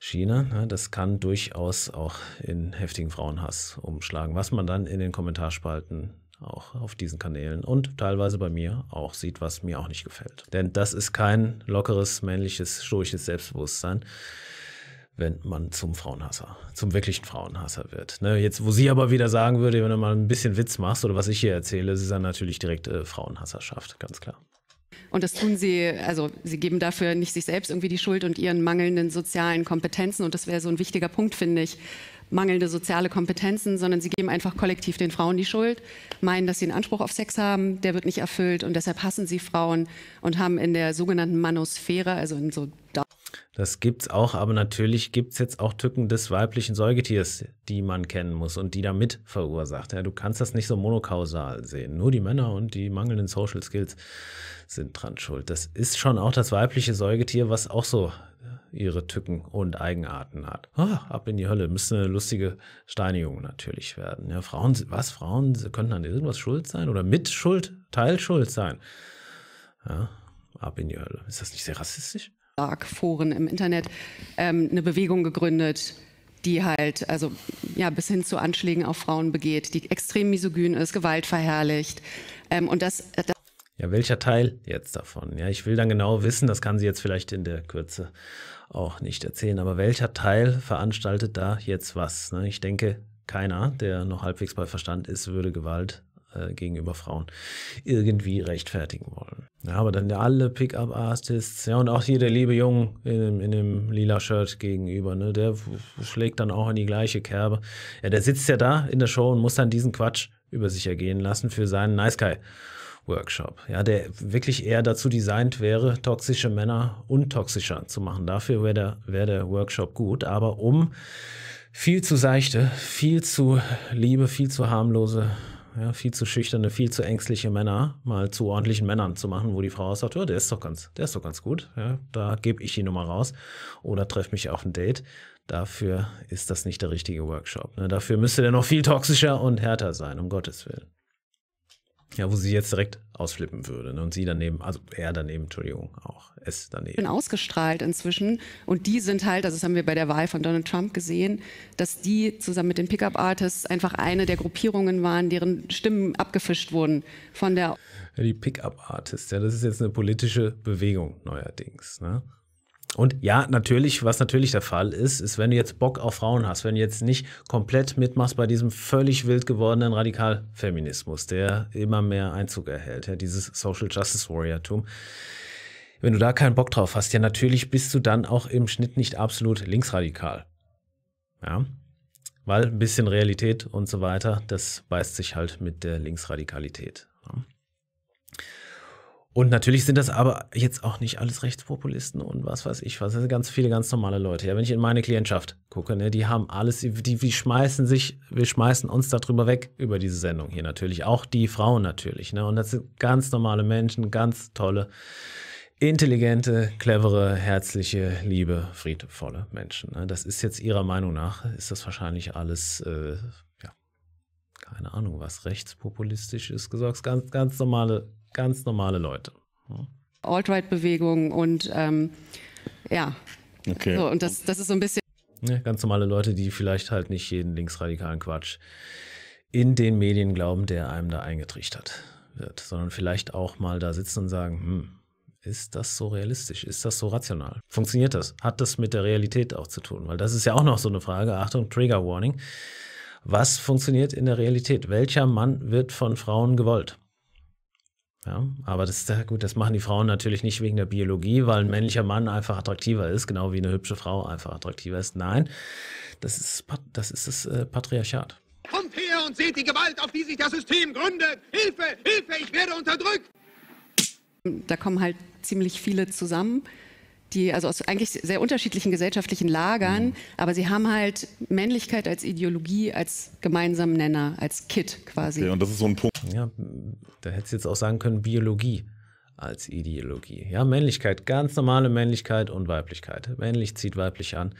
China. Ne? Das kann durchaus auch in heftigen Frauenhass umschlagen, was man dann in den Kommentarspalten auch auf diesen Kanälen und teilweise bei mir auch sieht, was mir auch nicht gefällt. Denn das ist kein lockeres, männliches, stoisches Selbstbewusstsein wenn man zum Frauenhasser, zum wirklichen Frauenhasser wird. Ne, jetzt, wo sie aber wieder sagen würde, wenn du mal ein bisschen Witz machst oder was ich hier erzähle, ist es dann natürlich direkt äh, Frauenhasserschaft, ganz klar. Und das tun sie, also sie geben dafür nicht sich selbst irgendwie die Schuld und ihren mangelnden sozialen Kompetenzen. Und das wäre so ein wichtiger Punkt, finde ich, mangelnde soziale Kompetenzen, sondern sie geben einfach kollektiv den Frauen die Schuld, meinen, dass sie einen Anspruch auf Sex haben, der wird nicht erfüllt und deshalb hassen sie Frauen und haben in der sogenannten Manosphäre, also in so das gibt's auch, aber natürlich gibt es jetzt auch Tücken des weiblichen Säugetiers, die man kennen muss und die damit verursacht. Ja, du kannst das nicht so monokausal sehen. Nur die Männer und die mangelnden Social Skills sind dran schuld. Das ist schon auch das weibliche Säugetier, was auch so äh, ihre Tücken und Eigenarten hat. Ah, ab in die Hölle, müsste eine lustige Steinigung natürlich werden. Ja, Frauen, was? Frauen könnten an irgendwas schuld sein oder mit Schuld, Teilschuld sein. Ja, ab in die Hölle. Ist das nicht sehr rassistisch? foren im Internet ähm, eine Bewegung gegründet, die halt, also ja, bis hin zu Anschlägen auf Frauen begeht, die extrem misogyn ist, Gewalt verherrlicht. Ähm, und das, das ja, welcher Teil jetzt davon? Ja, ich will dann genau wissen, das kann sie jetzt vielleicht in der Kürze auch nicht erzählen, aber welcher Teil veranstaltet da jetzt was? Ne, ich denke, keiner, der noch halbwegs bei Verstand ist, würde Gewalt äh, gegenüber Frauen irgendwie rechtfertigen wollen. Ja, aber dann alle Pickup-Artists, ja, und auch hier der liebe Junge in, in dem lila Shirt gegenüber, ne, der schlägt dann auch in die gleiche Kerbe. Ja, der sitzt ja da in der Show und muss dann diesen Quatsch über sich ergehen lassen für seinen Nice Guy. Workshop, ja, der wirklich eher dazu designt wäre, toxische Männer untoxischer zu machen. Dafür wäre der, wär der Workshop gut, aber um viel zu seichte, viel zu liebe, viel zu harmlose, ja, viel zu schüchterne, viel zu ängstliche Männer mal zu ordentlichen Männern zu machen, wo die Frau sagt, oh, der ist doch ganz, der ist doch ganz gut, ja, da gebe ich die Nummer raus oder treffe mich auf ein Date. Dafür ist das nicht der richtige Workshop. Ne? Dafür müsste der noch viel toxischer und härter sein, um Gottes Willen. Ja, wo sie jetzt direkt ausflippen würde. Ne? Und sie daneben, also er daneben, Entschuldigung, auch es daneben. Bin ausgestrahlt inzwischen. Und die sind halt, also das haben wir bei der Wahl von Donald Trump gesehen, dass die zusammen mit den Pickup Artists einfach eine der Gruppierungen waren, deren Stimmen abgefischt wurden von der. Ja, die Pickup Artists, ja, das ist jetzt eine politische Bewegung neuerdings. Ne? Und ja, natürlich, was natürlich der Fall ist, ist, wenn du jetzt Bock auf Frauen hast, wenn du jetzt nicht komplett mitmachst bei diesem völlig wild gewordenen Radikalfeminismus, der immer mehr Einzug erhält, ja, dieses Social Justice Warrior-Tum. Wenn du da keinen Bock drauf hast, ja, natürlich bist du dann auch im Schnitt nicht absolut linksradikal. Ja, weil ein bisschen Realität und so weiter, das beißt sich halt mit der Linksradikalität. Ja. Und natürlich sind das aber jetzt auch nicht alles Rechtspopulisten und was weiß ich was. Das sind ganz viele ganz normale Leute. Ja, wenn ich in meine Klientschaft gucke, ne, die haben alles, die, die schmeißen sich, wir schmeißen uns darüber weg, über diese Sendung hier natürlich. Auch die Frauen natürlich. Ne? Und das sind ganz normale Menschen, ganz tolle, intelligente, clevere, herzliche, liebe, friedvolle Menschen. Ne? Das ist jetzt ihrer Meinung nach, ist das wahrscheinlich alles. Äh, keine Ahnung was, rechtspopulistisch ist, gesagt, ganz, ganz normale Ganz normale Leute. Hm. Alt-Right-Bewegung und ähm, ja. Okay. So, und das, das ist so ein bisschen. Ja, ganz normale Leute, die vielleicht halt nicht jeden linksradikalen Quatsch in den Medien glauben, der einem da eingetrichtert wird, sondern vielleicht auch mal da sitzen und sagen, hm, ist das so realistisch? Ist das so rational? Funktioniert das? Hat das mit der Realität auch zu tun? Weil das ist ja auch noch so eine Frage. Achtung, Trigger Warning. Was funktioniert in der Realität? Welcher Mann wird von Frauen gewollt? Ja, aber das ist ja gut, das machen die Frauen natürlich nicht wegen der Biologie, weil ein männlicher Mann einfach attraktiver ist, genau wie eine hübsche Frau einfach attraktiver ist. Nein, das ist das, ist das äh, Patriarchat. Kommt her und seht die Gewalt, auf die sich das System gründet. Hilfe, Hilfe, ich werde unterdrückt. Da kommen halt ziemlich viele zusammen die also aus eigentlich sehr unterschiedlichen gesellschaftlichen Lagern, mhm. aber sie haben halt Männlichkeit als Ideologie, als gemeinsamen Nenner, als Kit quasi. Okay, und das ist so ein Punkt. Ja, da hättest du jetzt auch sagen können Biologie als Ideologie. Ja, Männlichkeit, ganz normale Männlichkeit und Weiblichkeit. Männlich zieht weiblich an.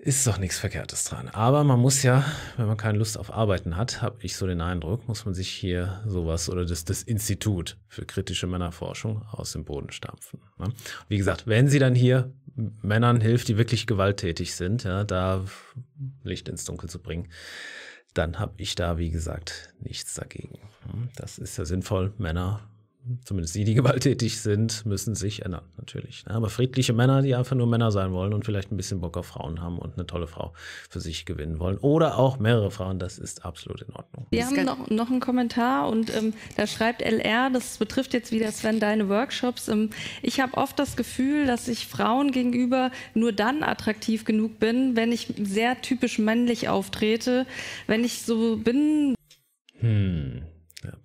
Ist doch nichts Verkehrtes dran. Aber man muss ja, wenn man keine Lust auf Arbeiten hat, habe ich so den Eindruck, muss man sich hier sowas oder das, das Institut für kritische Männerforschung aus dem Boden stampfen. Ne? Wie gesagt, wenn sie dann hier Männern hilft, die wirklich gewalttätig sind, ja, da Licht ins Dunkel zu bringen, dann habe ich da, wie gesagt, nichts dagegen. Hm? Das ist ja sinnvoll, Männer zumindest die, die gewalttätig sind, müssen sich ändern, natürlich. Ne? Aber friedliche Männer, die einfach nur Männer sein wollen und vielleicht ein bisschen Bock auf Frauen haben und eine tolle Frau für sich gewinnen wollen. Oder auch mehrere Frauen, das ist absolut in Ordnung. Wir haben noch, noch einen Kommentar und ähm, da schreibt LR, das betrifft jetzt wieder Sven, deine Workshops. Ähm, ich habe oft das Gefühl, dass ich Frauen gegenüber nur dann attraktiv genug bin, wenn ich sehr typisch männlich auftrete. Wenn ich so bin, hm.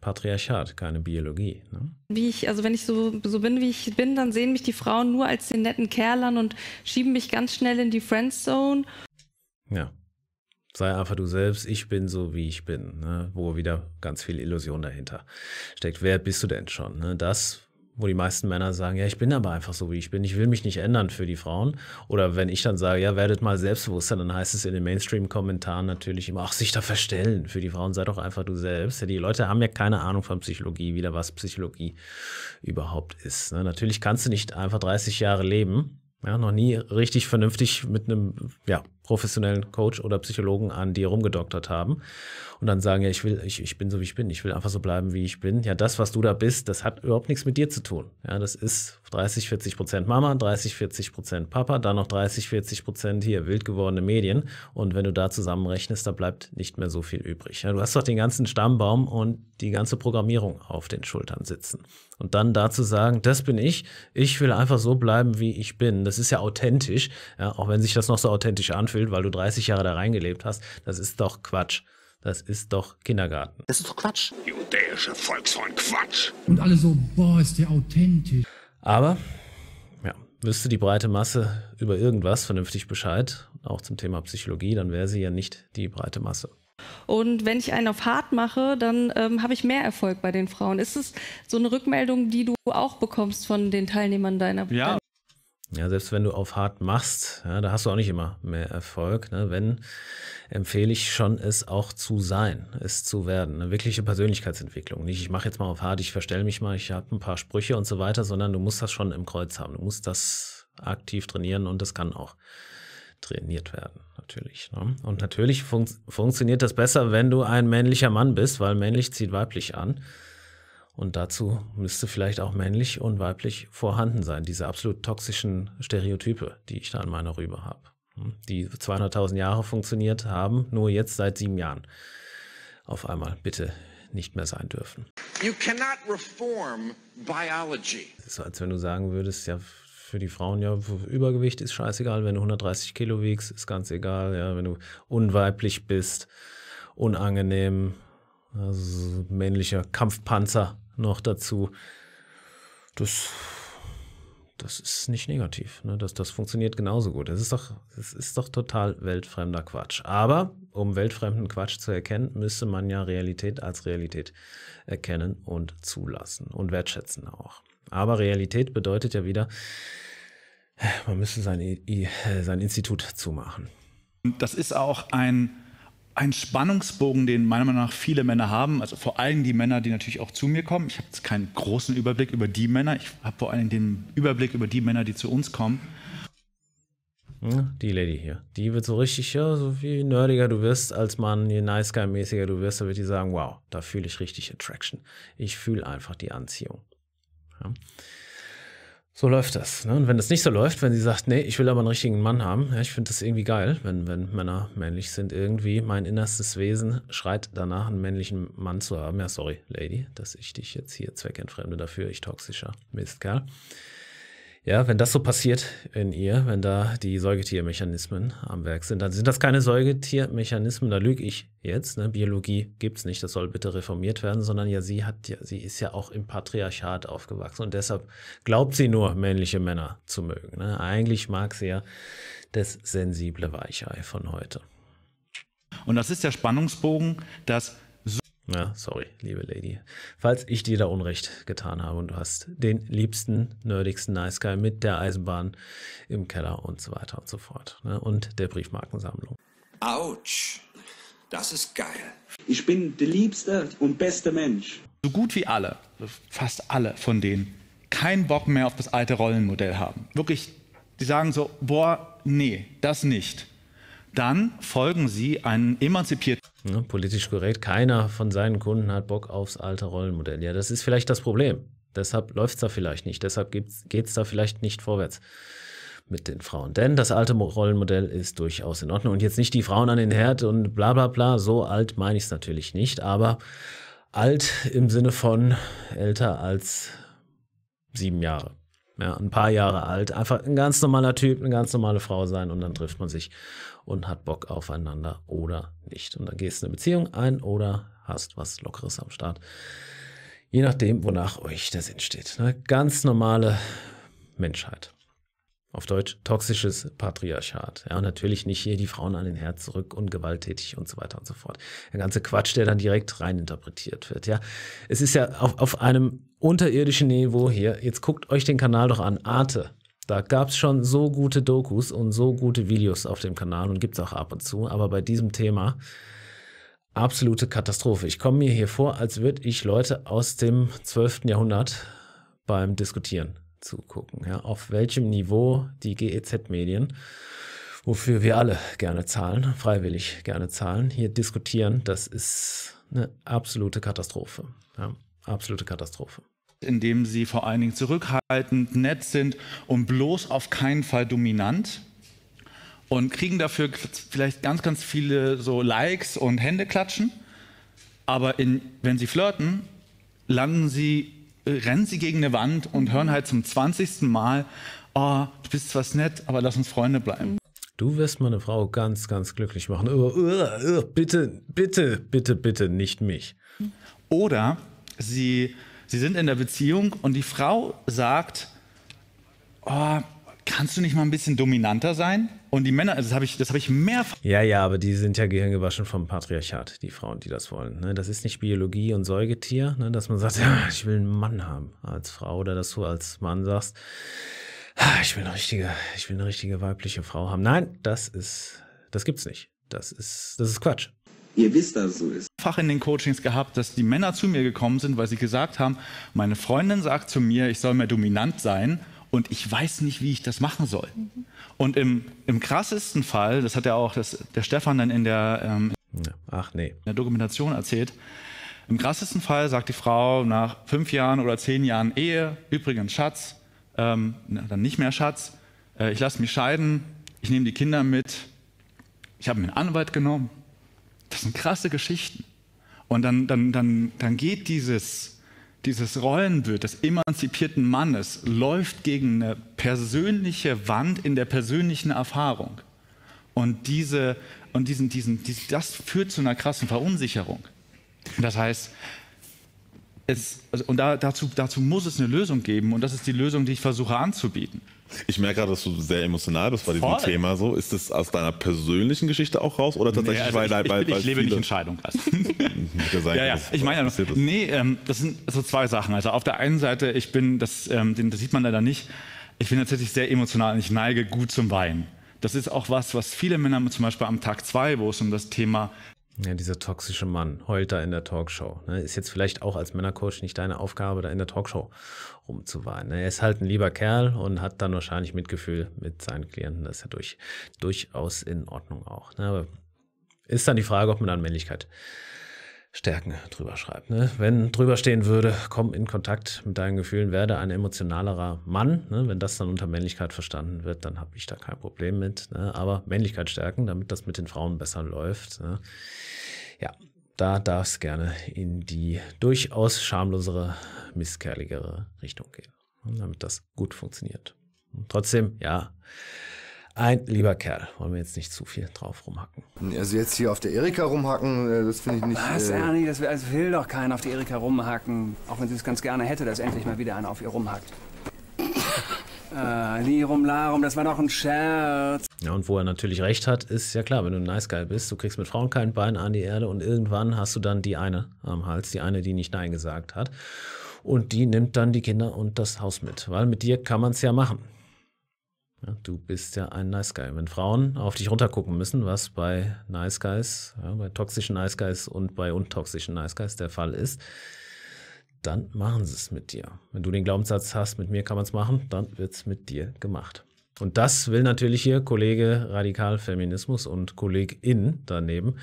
Patriarchat, keine Biologie. Ne? Wie ich, also wenn ich so, so bin, wie ich bin, dann sehen mich die Frauen nur als den netten Kerl an und schieben mich ganz schnell in die Friendzone. Ja. Sei einfach du selbst, ich bin so, wie ich bin. Ne? Wo wieder ganz viel Illusion dahinter steckt. Wer bist du denn schon? Ne? Das wo die meisten Männer sagen, ja, ich bin aber einfach so, wie ich bin, ich will mich nicht ändern für die Frauen. Oder wenn ich dann sage, ja, werdet mal selbstbewusster, dann heißt es in den Mainstream-Kommentaren natürlich immer, ach, sich da verstellen. Für die Frauen sei doch einfach du selbst. Ja, die Leute haben ja keine Ahnung von Psychologie, wieder was Psychologie überhaupt ist. Ne? Natürlich kannst du nicht einfach 30 Jahre leben, ja, noch nie richtig vernünftig mit einem, ja, professionellen Coach oder Psychologen an, die rumgedoktert haben und dann sagen, ja, ich will, ich, ich bin so, wie ich bin, ich will einfach so bleiben, wie ich bin. Ja, das, was du da bist, das hat überhaupt nichts mit dir zu tun. Ja, das ist 30, 40 Prozent Mama, 30, 40 Prozent Papa, dann noch 30, 40 Prozent hier, wild gewordene Medien. Und wenn du da zusammenrechnest, da bleibt nicht mehr so viel übrig. Ja, du hast doch den ganzen Stammbaum und die ganze Programmierung auf den Schultern sitzen. Und dann dazu sagen, das bin ich, ich will einfach so bleiben, wie ich bin. Das ist ja authentisch, ja, auch wenn sich das noch so authentisch anfühlt, weil du 30 Jahre da reingelebt hast. Das ist doch Quatsch. Das ist doch Kindergarten. Das ist doch Quatsch. Judäische Volksfreund Quatsch. Und alle so, boah, ist der authentisch. Aber, ja, wüsste die breite Masse über irgendwas vernünftig Bescheid, auch zum Thema Psychologie, dann wäre sie ja nicht die breite Masse. Und wenn ich einen auf hart mache, dann ähm, habe ich mehr Erfolg bei den Frauen. Ist es so eine Rückmeldung, die du auch bekommst von den Teilnehmern deiner Ja. Ja, selbst wenn du auf hart machst, ja, da hast du auch nicht immer mehr Erfolg. Ne? Wenn, empfehle ich schon, es auch zu sein, es zu werden. Eine wirkliche Persönlichkeitsentwicklung. Nicht, ich mache jetzt mal auf hart, ich verstelle mich mal, ich habe ein paar Sprüche und so weiter, sondern du musst das schon im Kreuz haben. Du musst das aktiv trainieren und das kann auch trainiert werden, natürlich. Ne? Und natürlich fun funktioniert das besser, wenn du ein männlicher Mann bist, weil männlich zieht weiblich an. Und dazu müsste vielleicht auch männlich und weiblich vorhanden sein, diese absolut toxischen Stereotype, die ich da in meiner Rübe habe, hm? die 200.000 Jahre funktioniert haben, nur jetzt seit sieben Jahren auf einmal bitte nicht mehr sein dürfen. You cannot reform biology. Das ist so, als wenn du sagen würdest, ja, für die Frauen, ja, Übergewicht ist scheißegal, wenn du 130 Kilo wiegst, ist ganz egal, ja, wenn du unweiblich bist, unangenehm, also männlicher Kampfpanzer noch dazu. Das, das ist nicht negativ. Ne? Das, das funktioniert genauso gut. Das ist, doch, das ist doch total weltfremder Quatsch. Aber um weltfremden Quatsch zu erkennen, müsste man ja Realität als Realität erkennen und zulassen und wertschätzen auch. Aber Realität bedeutet ja wieder, man müsste sein, äh, sein Institut zumachen. Das ist auch ein, ein Spannungsbogen, den meiner Meinung nach viele Männer haben. Also vor allem die Männer, die natürlich auch zu mir kommen. Ich habe jetzt keinen großen Überblick über die Männer. Ich habe vor allem den Überblick über die Männer, die zu uns kommen. Die Lady hier. Die wird so richtig, ja, so viel nerdiger du wirst als Mann, je nice guy mäßiger du wirst, da wird die sagen, wow, da fühle ich richtig Attraction. Ich fühle einfach die Anziehung. Ja. So läuft das. Ne? Und wenn das nicht so läuft, wenn sie sagt, nee, ich will aber einen richtigen Mann haben, ja, ich finde das irgendwie geil, wenn, wenn Männer männlich sind irgendwie. Mein innerstes Wesen schreit danach, einen männlichen Mann zu haben. Ja, sorry, Lady, dass ich dich jetzt hier zweckentfremde dafür, ich toxischer Mistkerl. Ja, wenn das so passiert in ihr, wenn da die Säugetiermechanismen am Werk sind, dann sind das keine Säugetiermechanismen, da lüge ich jetzt. Ne? Biologie gibt es nicht, das soll bitte reformiert werden, sondern ja, sie hat ja, sie ist ja auch im Patriarchat aufgewachsen und deshalb glaubt sie nur, männliche Männer zu mögen. Ne? Eigentlich mag sie ja das sensible Weichei von heute. Und das ist der Spannungsbogen, dass ja, sorry, liebe Lady. Falls ich dir da Unrecht getan habe und du hast den liebsten, nerdigsten Nice Guy mit der Eisenbahn im Keller und so weiter und so fort. Ne? Und der Briefmarkensammlung. Autsch, das ist geil. Ich bin der liebste und beste Mensch. So gut wie alle, fast alle von denen, keinen Bock mehr auf das alte Rollenmodell haben. Wirklich, die sagen so, boah, nee, das nicht dann folgen sie einem emanzipierten. Ja, ne, politisch korrekt, keiner von seinen Kunden hat Bock aufs alte Rollenmodell. Ja, das ist vielleicht das Problem. Deshalb läuft es da vielleicht nicht. Deshalb geht es da vielleicht nicht vorwärts mit den Frauen. Denn das alte Rollenmodell ist durchaus in Ordnung. Und jetzt nicht die Frauen an den Herd und bla bla bla. So alt meine ich es natürlich nicht, aber alt im Sinne von älter als sieben Jahre. Ja, ein paar Jahre alt. Einfach ein ganz normaler Typ, eine ganz normale Frau sein und dann trifft man sich und hat Bock aufeinander oder nicht. Und dann gehst du eine Beziehung ein oder hast was Lockeres am Start. Je nachdem, wonach euch der Sinn steht. Eine ganz normale Menschheit. Auf Deutsch toxisches Patriarchat. Ja, natürlich nicht hier die Frauen an den Herd zurück und gewalttätig und so weiter und so fort. Der ganze Quatsch, der dann direkt reininterpretiert wird. Ja, es ist ja auf, auf einem unterirdischen Niveau hier. Jetzt guckt euch den Kanal doch an. Arte da gab es schon so gute Dokus und so gute Videos auf dem Kanal und gibt es auch ab und zu. Aber bei diesem Thema absolute Katastrophe. Ich komme mir hier vor, als würde ich Leute aus dem 12. Jahrhundert beim Diskutieren zugucken. Ja, auf welchem Niveau die GEZ-Medien, wofür wir alle gerne zahlen, freiwillig gerne zahlen, hier diskutieren, das ist eine absolute Katastrophe. Ja, absolute Katastrophe indem sie vor allen Dingen zurückhaltend, nett sind und bloß auf keinen Fall dominant und kriegen dafür vielleicht ganz, ganz viele so Likes und Händeklatschen. Aber in, wenn sie flirten, landen sie, rennen sie gegen eine Wand und hören halt zum 20. Mal, oh, du bist zwar nett, aber lass uns Freunde bleiben. Du wirst meine Frau ganz, ganz glücklich machen. Oh, oh, oh, bitte, bitte, bitte, bitte nicht mich. Oder sie Sie sind in der Beziehung und die Frau sagt, oh, kannst du nicht mal ein bisschen dominanter sein? Und die Männer, also das habe ich, hab ich mehrfach. Ja, ja, aber die sind ja gehirngewaschen vom Patriarchat, die Frauen, die das wollen. Ne? Das ist nicht Biologie und Säugetier, ne? dass man sagt, ja, ah, ich will einen Mann haben als Frau oder dass du als Mann sagst, ah, ich will eine richtige, ich will eine richtige weibliche Frau haben. Nein, das ist, das gibt's nicht. Das ist, das ist Quatsch. Ihr wisst, dass es so ist. Fach in den Coachings gehabt, dass die Männer zu mir gekommen sind, weil sie gesagt haben, meine Freundin sagt zu mir, ich soll mehr dominant sein und ich weiß nicht, wie ich das machen soll. Mhm. Und im, im krassesten Fall, das hat ja auch das, der Stefan dann in der, ähm, Ach, nee. in der Dokumentation erzählt, im krassesten Fall sagt die Frau nach fünf Jahren oder zehn Jahren Ehe, übrigens Schatz, ähm, na, dann nicht mehr Schatz, äh, ich lasse mich scheiden, ich nehme die Kinder mit, ich habe mir einen Anwalt genommen, das sind krasse Geschichten. Und dann, dann, dann, dann geht dieses, dieses Rollenbild des emanzipierten Mannes, läuft gegen eine persönliche Wand in der persönlichen Erfahrung. Und, diese, und diesen, diesen, diesen, das führt zu einer krassen Verunsicherung. Das heißt, es, also, und da, dazu, dazu muss es eine Lösung geben und das ist die Lösung, die ich versuche anzubieten. Ich merke gerade, dass du sehr emotional bist bei diesem Thema. So ist es aus deiner persönlichen Geschichte auch raus oder tatsächlich nee, also weil, ich, weil, ich, weil, ich lebe nicht in Scheidung. Also. ja, ja. Das, ich meine, nee, ähm, das sind so zwei Sachen. Also auf der einen Seite, ich bin, das, ähm, das sieht man leider nicht. Ich bin tatsächlich sehr emotional und ich neige gut zum Weinen. Das ist auch was, was viele Männer zum Beispiel am Tag zwei, wo es um das Thema ja, dieser toxische Mann heult da in der Talkshow. Ne? Ist jetzt vielleicht auch als Männercoach nicht deine Aufgabe, da in der Talkshow rumzuweinen. Ne? Er ist halt ein lieber Kerl und hat dann wahrscheinlich Mitgefühl mit seinen Klienten. Das ist ja durch, durchaus in Ordnung auch. Ne? Aber ist dann die Frage, ob man dann Männlichkeit Stärken drüber schreibt. Ne? Wenn drüber stehen würde, komm in Kontakt mit deinen Gefühlen, werde ein emotionalerer Mann. Ne? Wenn das dann unter Männlichkeit verstanden wird, dann habe ich da kein Problem mit. Ne? Aber Männlichkeit stärken, damit das mit den Frauen besser läuft. Ne? Ja, da darf es gerne in die durchaus schamlosere, misskerligere Richtung gehen, ne? damit das gut funktioniert. Und trotzdem, ja, ein lieber Kerl. Wollen wir jetzt nicht zu viel drauf rumhacken. Also jetzt hier auf der Erika rumhacken, äh, das finde ich nicht... Was, äh Ernie, das will, also will doch keiner auf die Erika rumhacken. Auch wenn sie es ganz gerne hätte, dass endlich mal wieder einer auf ihr rumhackt. Ah, Lirum Larum, das war doch ein Scherz. Ja, und wo er natürlich recht hat, ist ja klar, wenn du ein Nice Guy bist, du kriegst mit Frauen kein Bein an die Erde und irgendwann hast du dann die eine am Hals, die eine, die nicht Nein gesagt hat. Und die nimmt dann die Kinder und das Haus mit, weil mit dir kann man es ja machen. Ja, du bist ja ein Nice Guy. Wenn Frauen auf dich runtergucken müssen, was bei Nice Guys, ja, bei toxischen Nice Guys und bei untoxischen Nice Guys der Fall ist, dann machen sie es mit dir. Wenn du den Glaubenssatz hast, mit mir kann man es machen, dann wird es mit dir gemacht. Und das will natürlich hier Kollege Radikal Feminismus und Kollegin daneben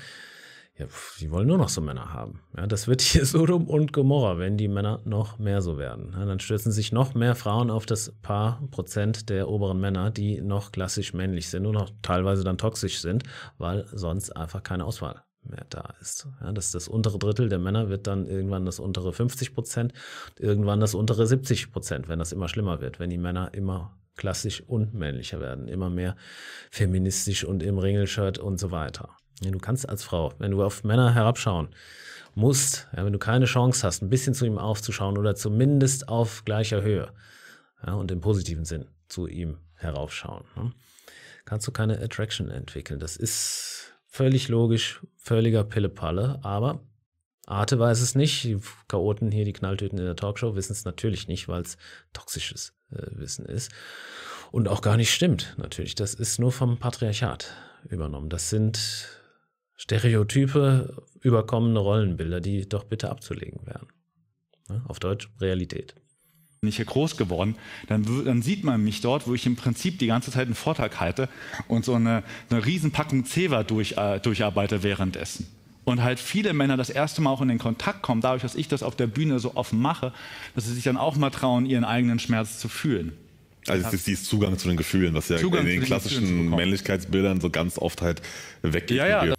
ja, die wollen nur noch so Männer haben. Ja, das wird hier Sodom und Gomorra, wenn die Männer noch mehr so werden. Ja, dann stürzen sich noch mehr Frauen auf das paar Prozent der oberen Männer, die noch klassisch männlich sind und auch teilweise dann toxisch sind, weil sonst einfach keine Auswahl mehr da ist. Ja, das, das untere Drittel der Männer wird dann irgendwann das untere 50 Prozent, irgendwann das untere 70 Prozent, wenn das immer schlimmer wird, wenn die Männer immer klassisch unmännlicher werden, immer mehr feministisch und im Ringelshirt und so weiter. Ja, du kannst als Frau, wenn du auf Männer herabschauen musst, ja, wenn du keine Chance hast, ein bisschen zu ihm aufzuschauen oder zumindest auf gleicher Höhe ja, und im positiven Sinn zu ihm heraufschauen, ne, kannst du keine Attraction entwickeln. Das ist völlig logisch, völliger Pillepalle, aber Arte weiß es nicht. Die Chaoten hier, die Knalltüten in der Talkshow, wissen es natürlich nicht, weil es toxisches äh, Wissen ist. Und auch gar nicht stimmt, natürlich. Das ist nur vom Patriarchat übernommen. Das sind Stereotype, überkommene Rollenbilder, die doch bitte abzulegen wären. Ne? auf Deutsch Realität. Bin ich hier groß geworden, dann, dann, sieht man mich dort, wo ich im Prinzip die ganze Zeit einen Vortrag halte und so eine, eine Riesenpackung Zewa durch, äh, durcharbeite währenddessen und halt viele Männer das erste Mal auch in den Kontakt kommen, dadurch, dass ich das auf der Bühne so offen mache, dass sie sich dann auch mal trauen, ihren eigenen Schmerz zu fühlen. Also es ist dieses Zugang zu den Gefühlen, was ja Zugang in den, den klassischen Männlichkeitsbildern so ganz oft halt weggeht. Ja, ja,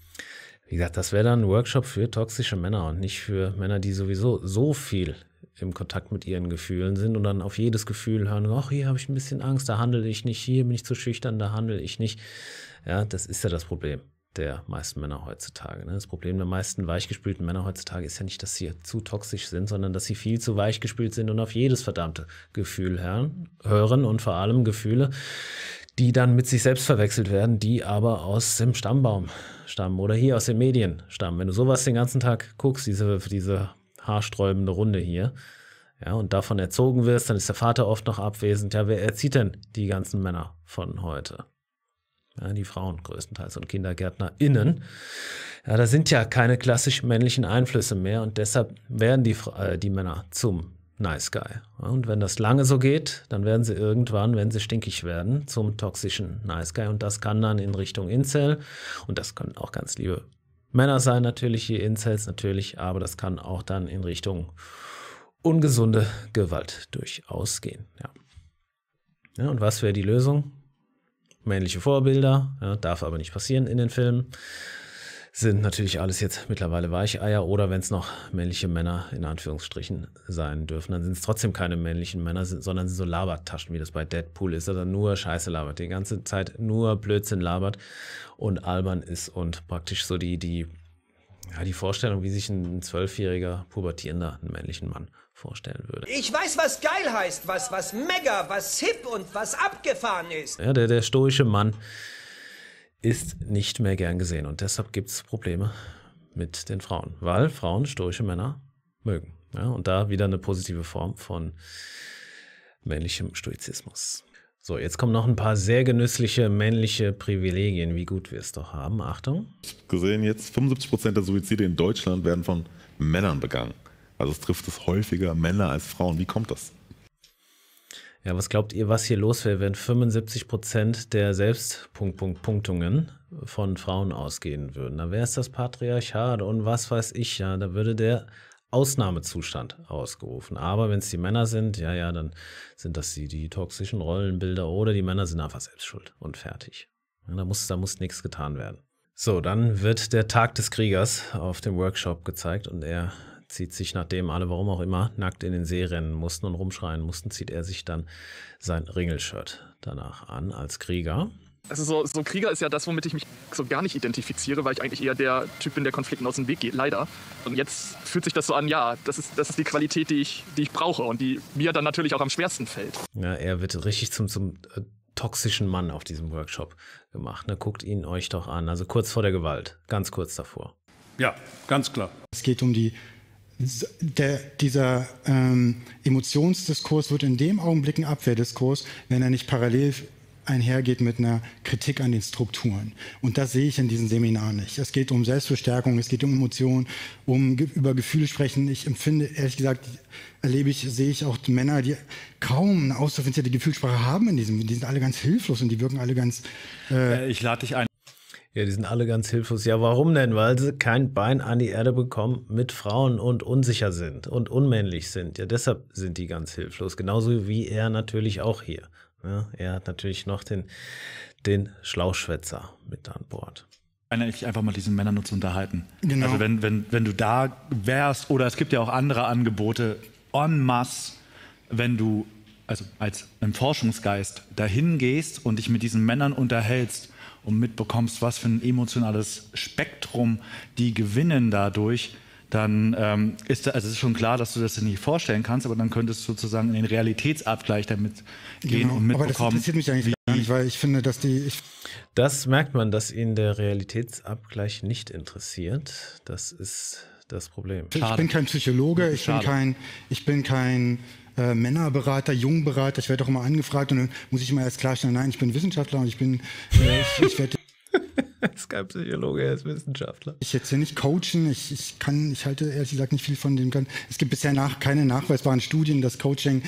wie gesagt, das wäre dann ein Workshop für toxische Männer und nicht für Männer, die sowieso so viel im Kontakt mit ihren Gefühlen sind und dann auf jedes Gefühl hören, ach, hier habe ich ein bisschen Angst, da handle ich nicht, hier bin ich zu schüchtern, da handle ich nicht. Ja, das ist ja das Problem der meisten Männer heutzutage. Ne? Das Problem der meisten weichgespülten Männer heutzutage ist ja nicht, dass sie zu toxisch sind, sondern dass sie viel zu weichgespült sind und auf jedes verdammte Gefühl hören, hören und vor allem Gefühle, die dann mit sich selbst verwechselt werden, die aber aus dem Stammbaum stammen oder hier aus den Medien stammen. Wenn du sowas den ganzen Tag guckst, diese, diese haarsträubende Runde hier, ja, und davon erzogen wirst, dann ist der Vater oft noch abwesend. Ja, wer erzieht denn die ganzen Männer von heute? Ja, die Frauen größtenteils und KindergärtnerInnen. Ja, da sind ja keine klassisch männlichen Einflüsse mehr und deshalb werden die, äh, die Männer zum nice guy. Und wenn das lange so geht, dann werden sie irgendwann, wenn sie stinkig werden, zum toxischen nice guy. Und das kann dann in Richtung Incel und das können auch ganz liebe Männer sein, natürlich, die Incels natürlich, aber das kann auch dann in Richtung ungesunde Gewalt durchaus gehen. Ja. Ja, und was wäre die Lösung? Männliche Vorbilder, ja, darf aber nicht passieren in den Filmen sind natürlich alles jetzt mittlerweile Weicheier oder wenn es noch männliche Männer in Anführungsstrichen sein dürfen, dann sind es trotzdem keine männlichen Männer, sondern sind so Labertaschen, wie das bei Deadpool ist, dass er nur Scheiße labert, die ganze Zeit nur Blödsinn labert und albern ist und praktisch so die, die, ja, die Vorstellung, wie sich ein zwölfjähriger pubertierender einen männlichen Mann vorstellen würde. Ich weiß, was geil heißt, was, was mega, was hip und was abgefahren ist. Ja, der, der stoische Mann ist nicht mehr gern gesehen. Und deshalb gibt es Probleme mit den Frauen, weil Frauen stoische Männer mögen. Ja, und da wieder eine positive Form von männlichem Stoizismus. So, jetzt kommen noch ein paar sehr genüssliche männliche Privilegien, wie gut wir es doch haben. Achtung. Ich Gesehen jetzt, 75 der Suizide in Deutschland werden von Männern begangen. Also es trifft es häufiger Männer als Frauen. Wie kommt das? Ja, was glaubt ihr, was hier los wäre, wenn 75 Prozent der Selbstpunktungen von Frauen ausgehen würden? Da wäre es das Patriarchat und was weiß ich, ja, da würde der Ausnahmezustand ausgerufen. Aber wenn es die Männer sind, ja, ja, dann sind das die, die toxischen Rollenbilder oder die Männer sind einfach selbst schuld und fertig. Ja, da muss, da muss nichts getan werden. So, dann wird der Tag des Kriegers auf dem Workshop gezeigt und er zieht sich, nachdem alle, warum auch immer, nackt in den See rennen mussten und rumschreien mussten, zieht er sich dann sein Ringelshirt danach an als Krieger. Also so, so Krieger ist ja das, womit ich mich so gar nicht identifiziere, weil ich eigentlich eher der Typ bin, der Konflikten aus dem Weg geht, leider. Und jetzt fühlt sich das so an, ja, das ist, das ist die Qualität, die ich, die ich brauche und die mir dann natürlich auch am schwersten fällt. Ja, er wird richtig zum, zum äh, toxischen Mann auf diesem Workshop gemacht. Ne? Guckt ihn euch doch an. Also kurz vor der Gewalt, ganz kurz davor. Ja, ganz klar. Es geht um die der, dieser ähm, Emotionsdiskurs wird in dem Augenblick ein Abwehrdiskurs, wenn er nicht parallel einhergeht mit einer Kritik an den Strukturen. Und das sehe ich in diesem Seminar nicht. Es geht um Selbstverstärkung, es geht um Emotionen, um über Gefühle sprechen. Ich empfinde, ehrlich gesagt, erlebe ich, sehe ich auch Männer, die kaum eine ausdifferenzierte Gefühlssprache haben in diesem. Die sind alle ganz hilflos und die wirken alle ganz. Äh, äh ich lade dich ein. Ja, die sind alle ganz hilflos. Ja, warum denn? Weil sie kein Bein an die Erde bekommen mit Frauen und unsicher sind und unmännlich sind. Ja, deshalb sind die ganz hilflos. Genauso wie er natürlich auch hier. Ja, er hat natürlich noch den, den Schlauschwätzer mit an Bord ich einfach mal diesen Männern nur zu unterhalten. Genau. Also wenn, wenn, wenn du da wärst, oder es gibt ja auch andere Angebote en masse, wenn du also als im Forschungsgeist dahin gehst und dich mit diesen Männern unterhältst, und mitbekommst, was für ein emotionales Spektrum die gewinnen dadurch, dann ähm, ist, da, also ist schon klar, dass du das nicht vorstellen kannst, aber dann könntest du sozusagen in den Realitätsabgleich damit gehen genau. und mitbekommen. Aber das interessiert mich eigentlich gar nicht, weil ich finde, dass die. das merkt man, dass ihn der Realitätsabgleich nicht interessiert. Das ist das Problem. Ich bin kein Psychologe, ich Schade. bin kein, ich bin kein äh, Männerberater, Jungberater, ich werde auch immer angefragt und dann muss ich immer erst klarstellen, nein, ich bin Wissenschaftler und ich bin, äh, ich, ich werde ist Psychologe, er ist Wissenschaftler. Ich jetzt hier nicht coachen, ich, ich kann, ich halte ehrlich gesagt nicht viel von dem. Es gibt bisher nach, keine nachweisbaren Studien, dass Coaching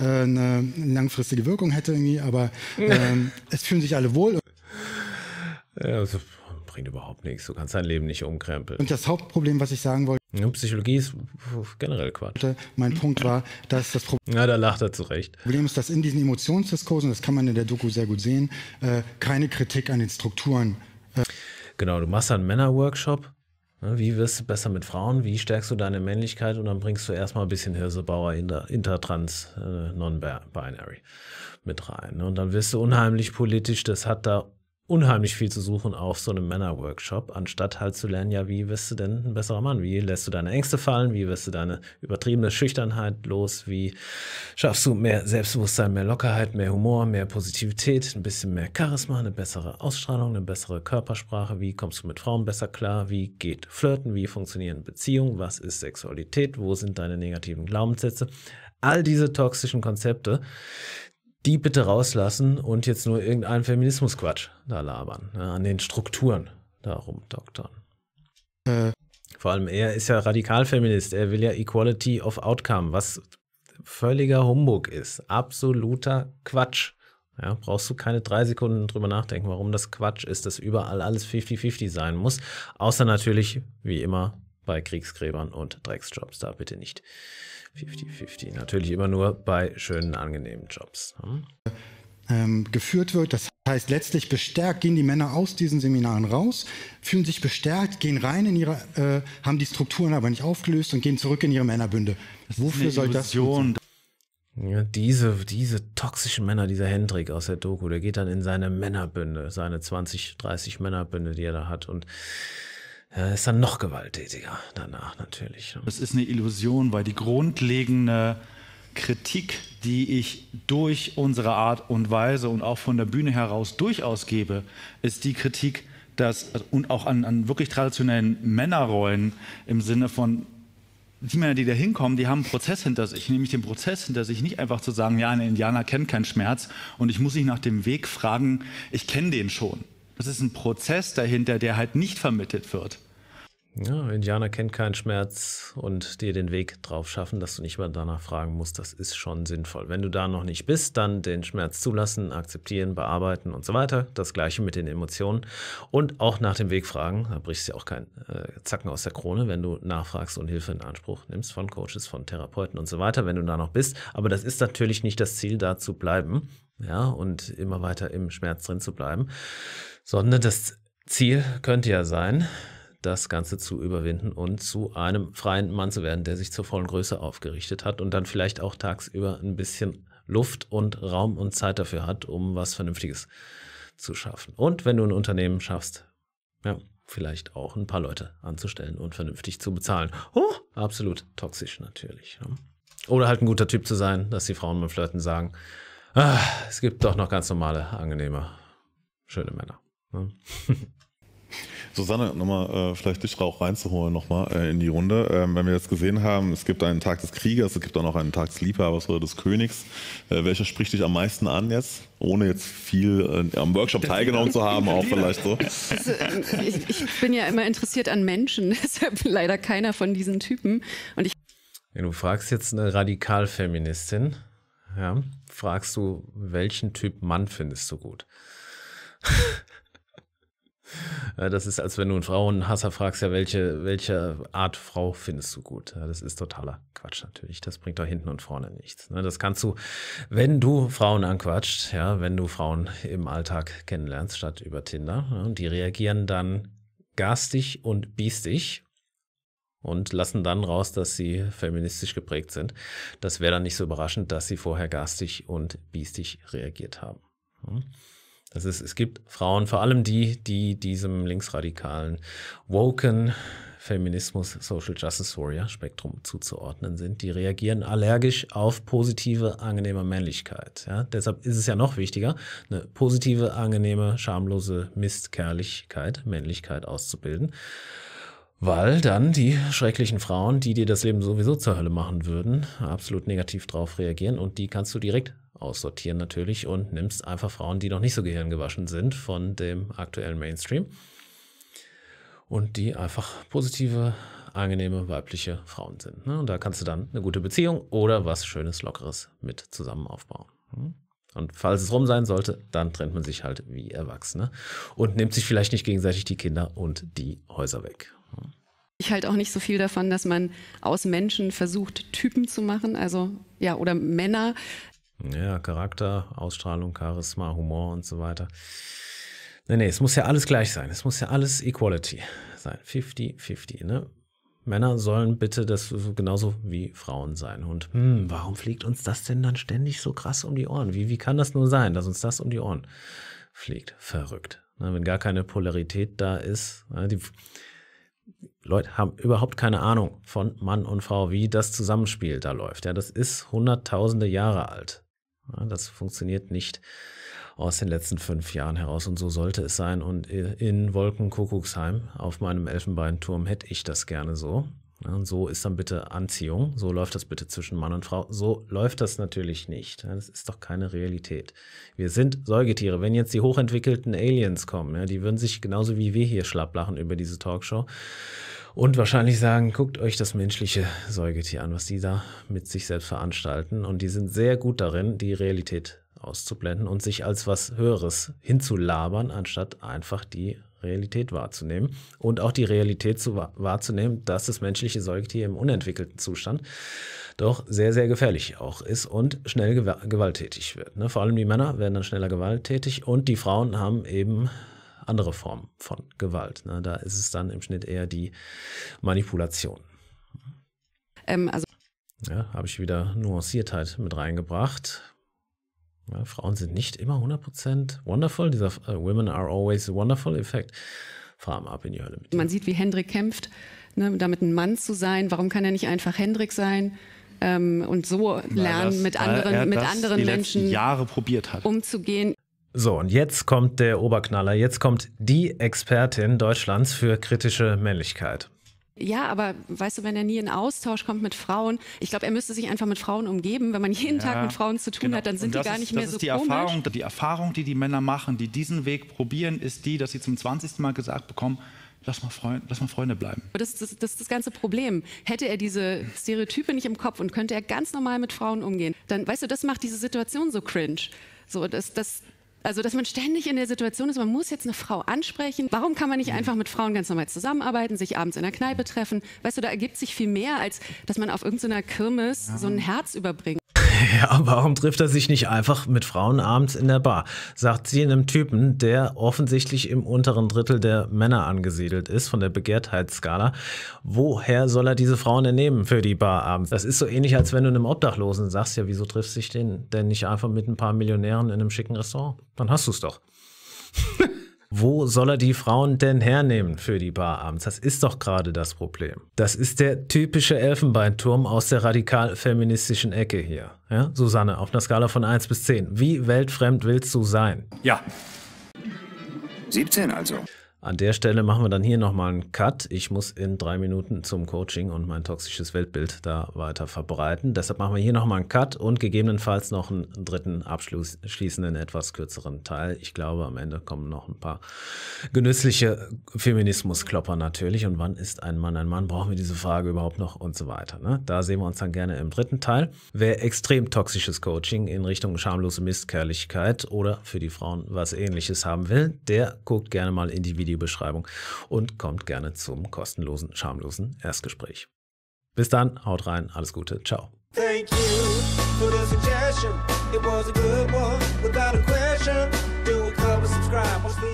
äh, eine langfristige Wirkung hätte irgendwie, aber ähm, es fühlen sich alle wohl. Ja, also bringt überhaupt nichts, du kannst dein Leben nicht umkrempeln. Und das Hauptproblem, was ich sagen wollte, Psychologie ist generell Quatsch. Mein Punkt war, dass das Problem. Ja, da lacht er zurecht. Problem ist, dass in diesen Emotionsdiskursen, das kann man in der Doku sehr gut sehen, äh, keine Kritik an den Strukturen. Äh, genau, du machst einen Männerworkshop. Wie wirst du besser mit Frauen? Wie stärkst du deine Männlichkeit? Und dann bringst du erstmal ein bisschen Hirsebauer inter, intertrans äh, non-binary mit rein. Ne? Und dann wirst du unheimlich politisch. Das hat da unheimlich viel zu suchen auf so einem Männerworkshop, anstatt halt zu lernen, ja, wie wirst du denn ein besserer Mann? Wie lässt du deine Ängste fallen? Wie wirst du deine übertriebene Schüchternheit los? Wie schaffst du mehr Selbstbewusstsein, mehr Lockerheit, mehr Humor, mehr Positivität, ein bisschen mehr Charisma, eine bessere Ausstrahlung, eine bessere Körpersprache? Wie kommst du mit Frauen besser klar? Wie geht Flirten? Wie funktionieren Beziehungen? Was ist Sexualität? Wo sind deine negativen Glaubenssätze? All diese toxischen Konzepte die bitte rauslassen und jetzt nur irgendeinen Feminismusquatsch da labern, ne, an den Strukturen da rumdoktern. Mhm. Vor allem er ist ja Radikalfeminist, er will ja Equality of Outcome, was völliger Humbug ist, absoluter Quatsch. Ja, brauchst du keine drei Sekunden drüber nachdenken, warum das Quatsch ist, dass überall alles 50-50 sein muss. Außer natürlich, wie immer, bei Kriegsgräbern und Drecksjobs. Da bitte nicht. 50-50. Natürlich immer nur bei schönen, angenehmen Jobs. Hm? geführt wird. Das heißt, letztlich bestärkt gehen die Männer aus diesen Seminaren raus, fühlen sich bestärkt, gehen rein in ihre, äh, haben die Strukturen aber nicht aufgelöst und gehen zurück in ihre Männerbünde. Wofür soll das? Gut ja, diese, diese toxischen Männer, dieser Hendrik aus der Doku, der geht dann in seine Männerbünde, seine 20, 30 Männerbünde, die er da hat und ja, ist dann noch gewalttätiger danach natürlich. Ne? Es ist eine Illusion, weil die grundlegende Kritik, die ich durch unsere Art und Weise und auch von der Bühne heraus durchaus gebe, ist die Kritik, dass also, und auch an, an wirklich traditionellen Männerrollen im Sinne von die Männer, die da hinkommen, die haben einen Prozess hinter sich, nämlich den Prozess hinter sich, nicht einfach zu sagen, ja, ein Indianer kennt keinen Schmerz und ich muss mich nach dem Weg fragen, ich kenne den schon. Das ist ein Prozess dahinter, der halt nicht vermittelt wird. Ja, Indianer kennt keinen Schmerz und dir den Weg drauf schaffen, dass du nicht mal danach fragen musst, das ist schon sinnvoll. Wenn du da noch nicht bist, dann den Schmerz zulassen, akzeptieren, bearbeiten und so weiter. Das gleiche mit den Emotionen und auch nach dem Weg fragen. Da brichst du ja auch keinen äh, Zacken aus der Krone, wenn du nachfragst und Hilfe in Anspruch nimmst von Coaches, von Therapeuten und so weiter, wenn du da noch bist. Aber das ist natürlich nicht das Ziel, da zu bleiben. Ja, und immer weiter im Schmerz drin zu bleiben sondern das Ziel könnte ja sein, das Ganze zu überwinden und zu einem freien Mann zu werden, der sich zur vollen Größe aufgerichtet hat und dann vielleicht auch tagsüber ein bisschen Luft und Raum und Zeit dafür hat, um was Vernünftiges zu schaffen. Und wenn du ein Unternehmen schaffst, ja, vielleicht auch ein paar Leute anzustellen und vernünftig zu bezahlen. Oh, absolut toxisch natürlich. Ja. Oder halt ein guter Typ zu sein, dass die Frauen beim Flirten sagen, ah, es gibt doch noch ganz normale, angenehme, schöne Männer. Ne? Susanne, nochmal äh, vielleicht dich auch reinzuholen, nochmal äh, in die Runde. Ähm, wenn wir jetzt gesehen haben, es gibt einen Tag des Kriegers, es gibt auch noch einen Tag des Liebhabers oder des Königs. Äh, welcher spricht dich am meisten an jetzt, ohne jetzt viel äh, am Workshop teilgenommen zu haben, auch vielleicht so? Also, ähm, ich, ich, bin ja immer interessiert an Menschen, deshalb leider keiner von diesen Typen. Und ich du fragst jetzt eine Radikalfeministin, ja, fragst du, welchen Typ Mann findest du gut? Das ist, als wenn du einen Frauenhasser fragst, ja, welche, welche Art Frau findest du gut? Das ist totaler Quatsch natürlich. Das bringt doch hinten und vorne nichts. Ne? Das kannst du, wenn du Frauen anquatscht, ja, wenn du Frauen im Alltag kennenlernst, statt über Tinder, und die reagieren dann garstig und biestig und lassen dann raus, dass sie feministisch geprägt sind. Das wäre dann nicht so überraschend, dass sie vorher garstig und biestig reagiert haben. Hm? Das ist, es gibt Frauen, vor allem die, die diesem linksradikalen, woken Feminismus, Social Justice Warrior Spektrum zuzuordnen sind, die reagieren allergisch auf positive, angenehme Männlichkeit. Ja? Deshalb ist es ja noch wichtiger, eine positive, angenehme, schamlose Mistkerlichkeit, Männlichkeit auszubilden. Weil dann die schrecklichen Frauen, die dir das Leben sowieso zur Hölle machen würden, absolut negativ drauf reagieren und die kannst du direkt aussortieren natürlich und nimmst einfach Frauen, die noch nicht so gehirngewaschen sind von dem aktuellen Mainstream und die einfach positive, angenehme, weibliche Frauen sind. Ne? Und da kannst du dann eine gute Beziehung oder was Schönes, Lockeres mit zusammen aufbauen. Hm? Und falls es rum sein sollte, dann trennt man sich halt wie Erwachsene und nimmt sich vielleicht nicht gegenseitig die Kinder und die Häuser weg. Hm? Ich halte auch nicht so viel davon, dass man aus Menschen versucht, Typen zu machen, also ja, oder Männer, ja, Charakter, Ausstrahlung, Charisma, Humor und so weiter. Nee, nee, es muss ja alles gleich sein. Es muss ja alles Equality sein. 50-50, ne? Männer sollen bitte das genauso wie Frauen sein. Und hm, warum fliegt uns das denn dann ständig so krass um die Ohren? Wie, wie kann das nur sein, dass uns das um die Ohren fliegt? Verrückt. Ne, wenn gar keine Polarität da ist. Ne? Die Leute haben überhaupt keine Ahnung von Mann und Frau, wie das Zusammenspiel da läuft. Ja, das ist hunderttausende Jahre alt. Das funktioniert nicht aus den letzten fünf Jahren heraus und so sollte es sein. Und in Wolkenkuckucksheim auf meinem Elfenbeinturm hätte ich das gerne so. Und so ist dann bitte Anziehung, so läuft das bitte zwischen Mann und Frau. So läuft das natürlich nicht. Das ist doch keine Realität. Wir sind Säugetiere. Wenn jetzt die hochentwickelten Aliens kommen, die würden sich genauso wie wir hier schlapplachen über diese Talkshow. Und wahrscheinlich sagen, guckt euch das menschliche Säugetier an, was die da mit sich selbst veranstalten. Und die sind sehr gut darin, die Realität auszublenden und sich als was Höheres hinzulabern, anstatt einfach die Realität wahrzunehmen und auch die Realität zu, wahrzunehmen, dass das menschliche Säugetier im unentwickelten Zustand doch sehr, sehr gefährlich auch ist und schnell gewalttätig wird. Ne? Vor allem die Männer werden dann schneller gewalttätig und die Frauen haben eben andere Formen von Gewalt. Ne? Da ist es dann im Schnitt eher die Manipulation. Ähm, also ja, habe ich wieder Nuanciertheit mit reingebracht. Ja, Frauen sind nicht immer 100% wonderful. Dieser uh, Women are always wonderful Effekt. Fahren ab in die Hölle. Man sieht, wie Hendrik kämpft, ne, damit ein Mann zu sein. Warum kann er nicht einfach Hendrik sein? Ähm, und so lernen, das, mit anderen, mit anderen Menschen Jahre probiert hat. umzugehen. So, und jetzt kommt der Oberknaller, jetzt kommt die Expertin Deutschlands für kritische Männlichkeit. Ja, aber weißt du, wenn er nie in Austausch kommt mit Frauen, ich glaube, er müsste sich einfach mit Frauen umgeben. Wenn man jeden ja, Tag mit Frauen zu tun genau. hat, dann sind die gar ist, nicht mehr so die komisch. Erfahrung, die Erfahrung, die die Männer machen, die diesen Weg probieren, ist die, dass sie zum 20. Mal gesagt bekommen, Lass mal, Freund, lass mal Freunde bleiben. Das, das, das ist das ganze Problem. Hätte er diese Stereotype nicht im Kopf und könnte er ganz normal mit Frauen umgehen, dann, weißt du, das macht diese Situation so cringe. So, das, das, also, dass man ständig in der Situation ist, man muss jetzt eine Frau ansprechen. Warum kann man nicht mhm. einfach mit Frauen ganz normal zusammenarbeiten, sich abends in der Kneipe treffen? Weißt du, da ergibt sich viel mehr, als dass man auf irgendeiner Kirmes ja. so ein Herz überbringt. Ja, warum trifft er sich nicht einfach mit Frauen abends in der Bar? Sagt sie einem Typen, der offensichtlich im unteren Drittel der Männer angesiedelt ist, von der Begehrtheitsskala. Woher soll er diese Frauen denn nehmen für die Bar abends? Das ist so ähnlich, als wenn du einem Obdachlosen sagst, ja, wieso triffst du dich denn, denn nicht einfach mit ein paar Millionären in einem schicken Restaurant? Dann hast du es doch. Wo soll er die Frauen denn hernehmen für die Bar abends? Das ist doch gerade das Problem. Das ist der typische Elfenbeinturm aus der radikal-feministischen Ecke hier. Ja? Susanne, auf einer Skala von 1 bis 10. Wie weltfremd willst du sein? Ja. 17 also. An der Stelle machen wir dann hier nochmal einen Cut. Ich muss in drei Minuten zum Coaching und mein toxisches Weltbild da weiter verbreiten. Deshalb machen wir hier nochmal einen Cut und gegebenenfalls noch einen dritten abschließenden, etwas kürzeren Teil. Ich glaube, am Ende kommen noch ein paar genüssliche Feminismusklopper natürlich. Und wann ist ein Mann ein Mann? Brauchen wir diese Frage überhaupt noch und so weiter. Ne? Da sehen wir uns dann gerne im dritten Teil. Wer extrem toxisches Coaching in Richtung schamlose Mistkerrlichkeit oder für die Frauen was ähnliches haben will, der guckt gerne mal in die Videos Audiobeschreibung und kommt gerne zum kostenlosen, schamlosen Erstgespräch. Bis dann, haut rein, alles Gute, ciao. Thank you for the suggestion. It was a good one without a question. Do a cover, subscribe,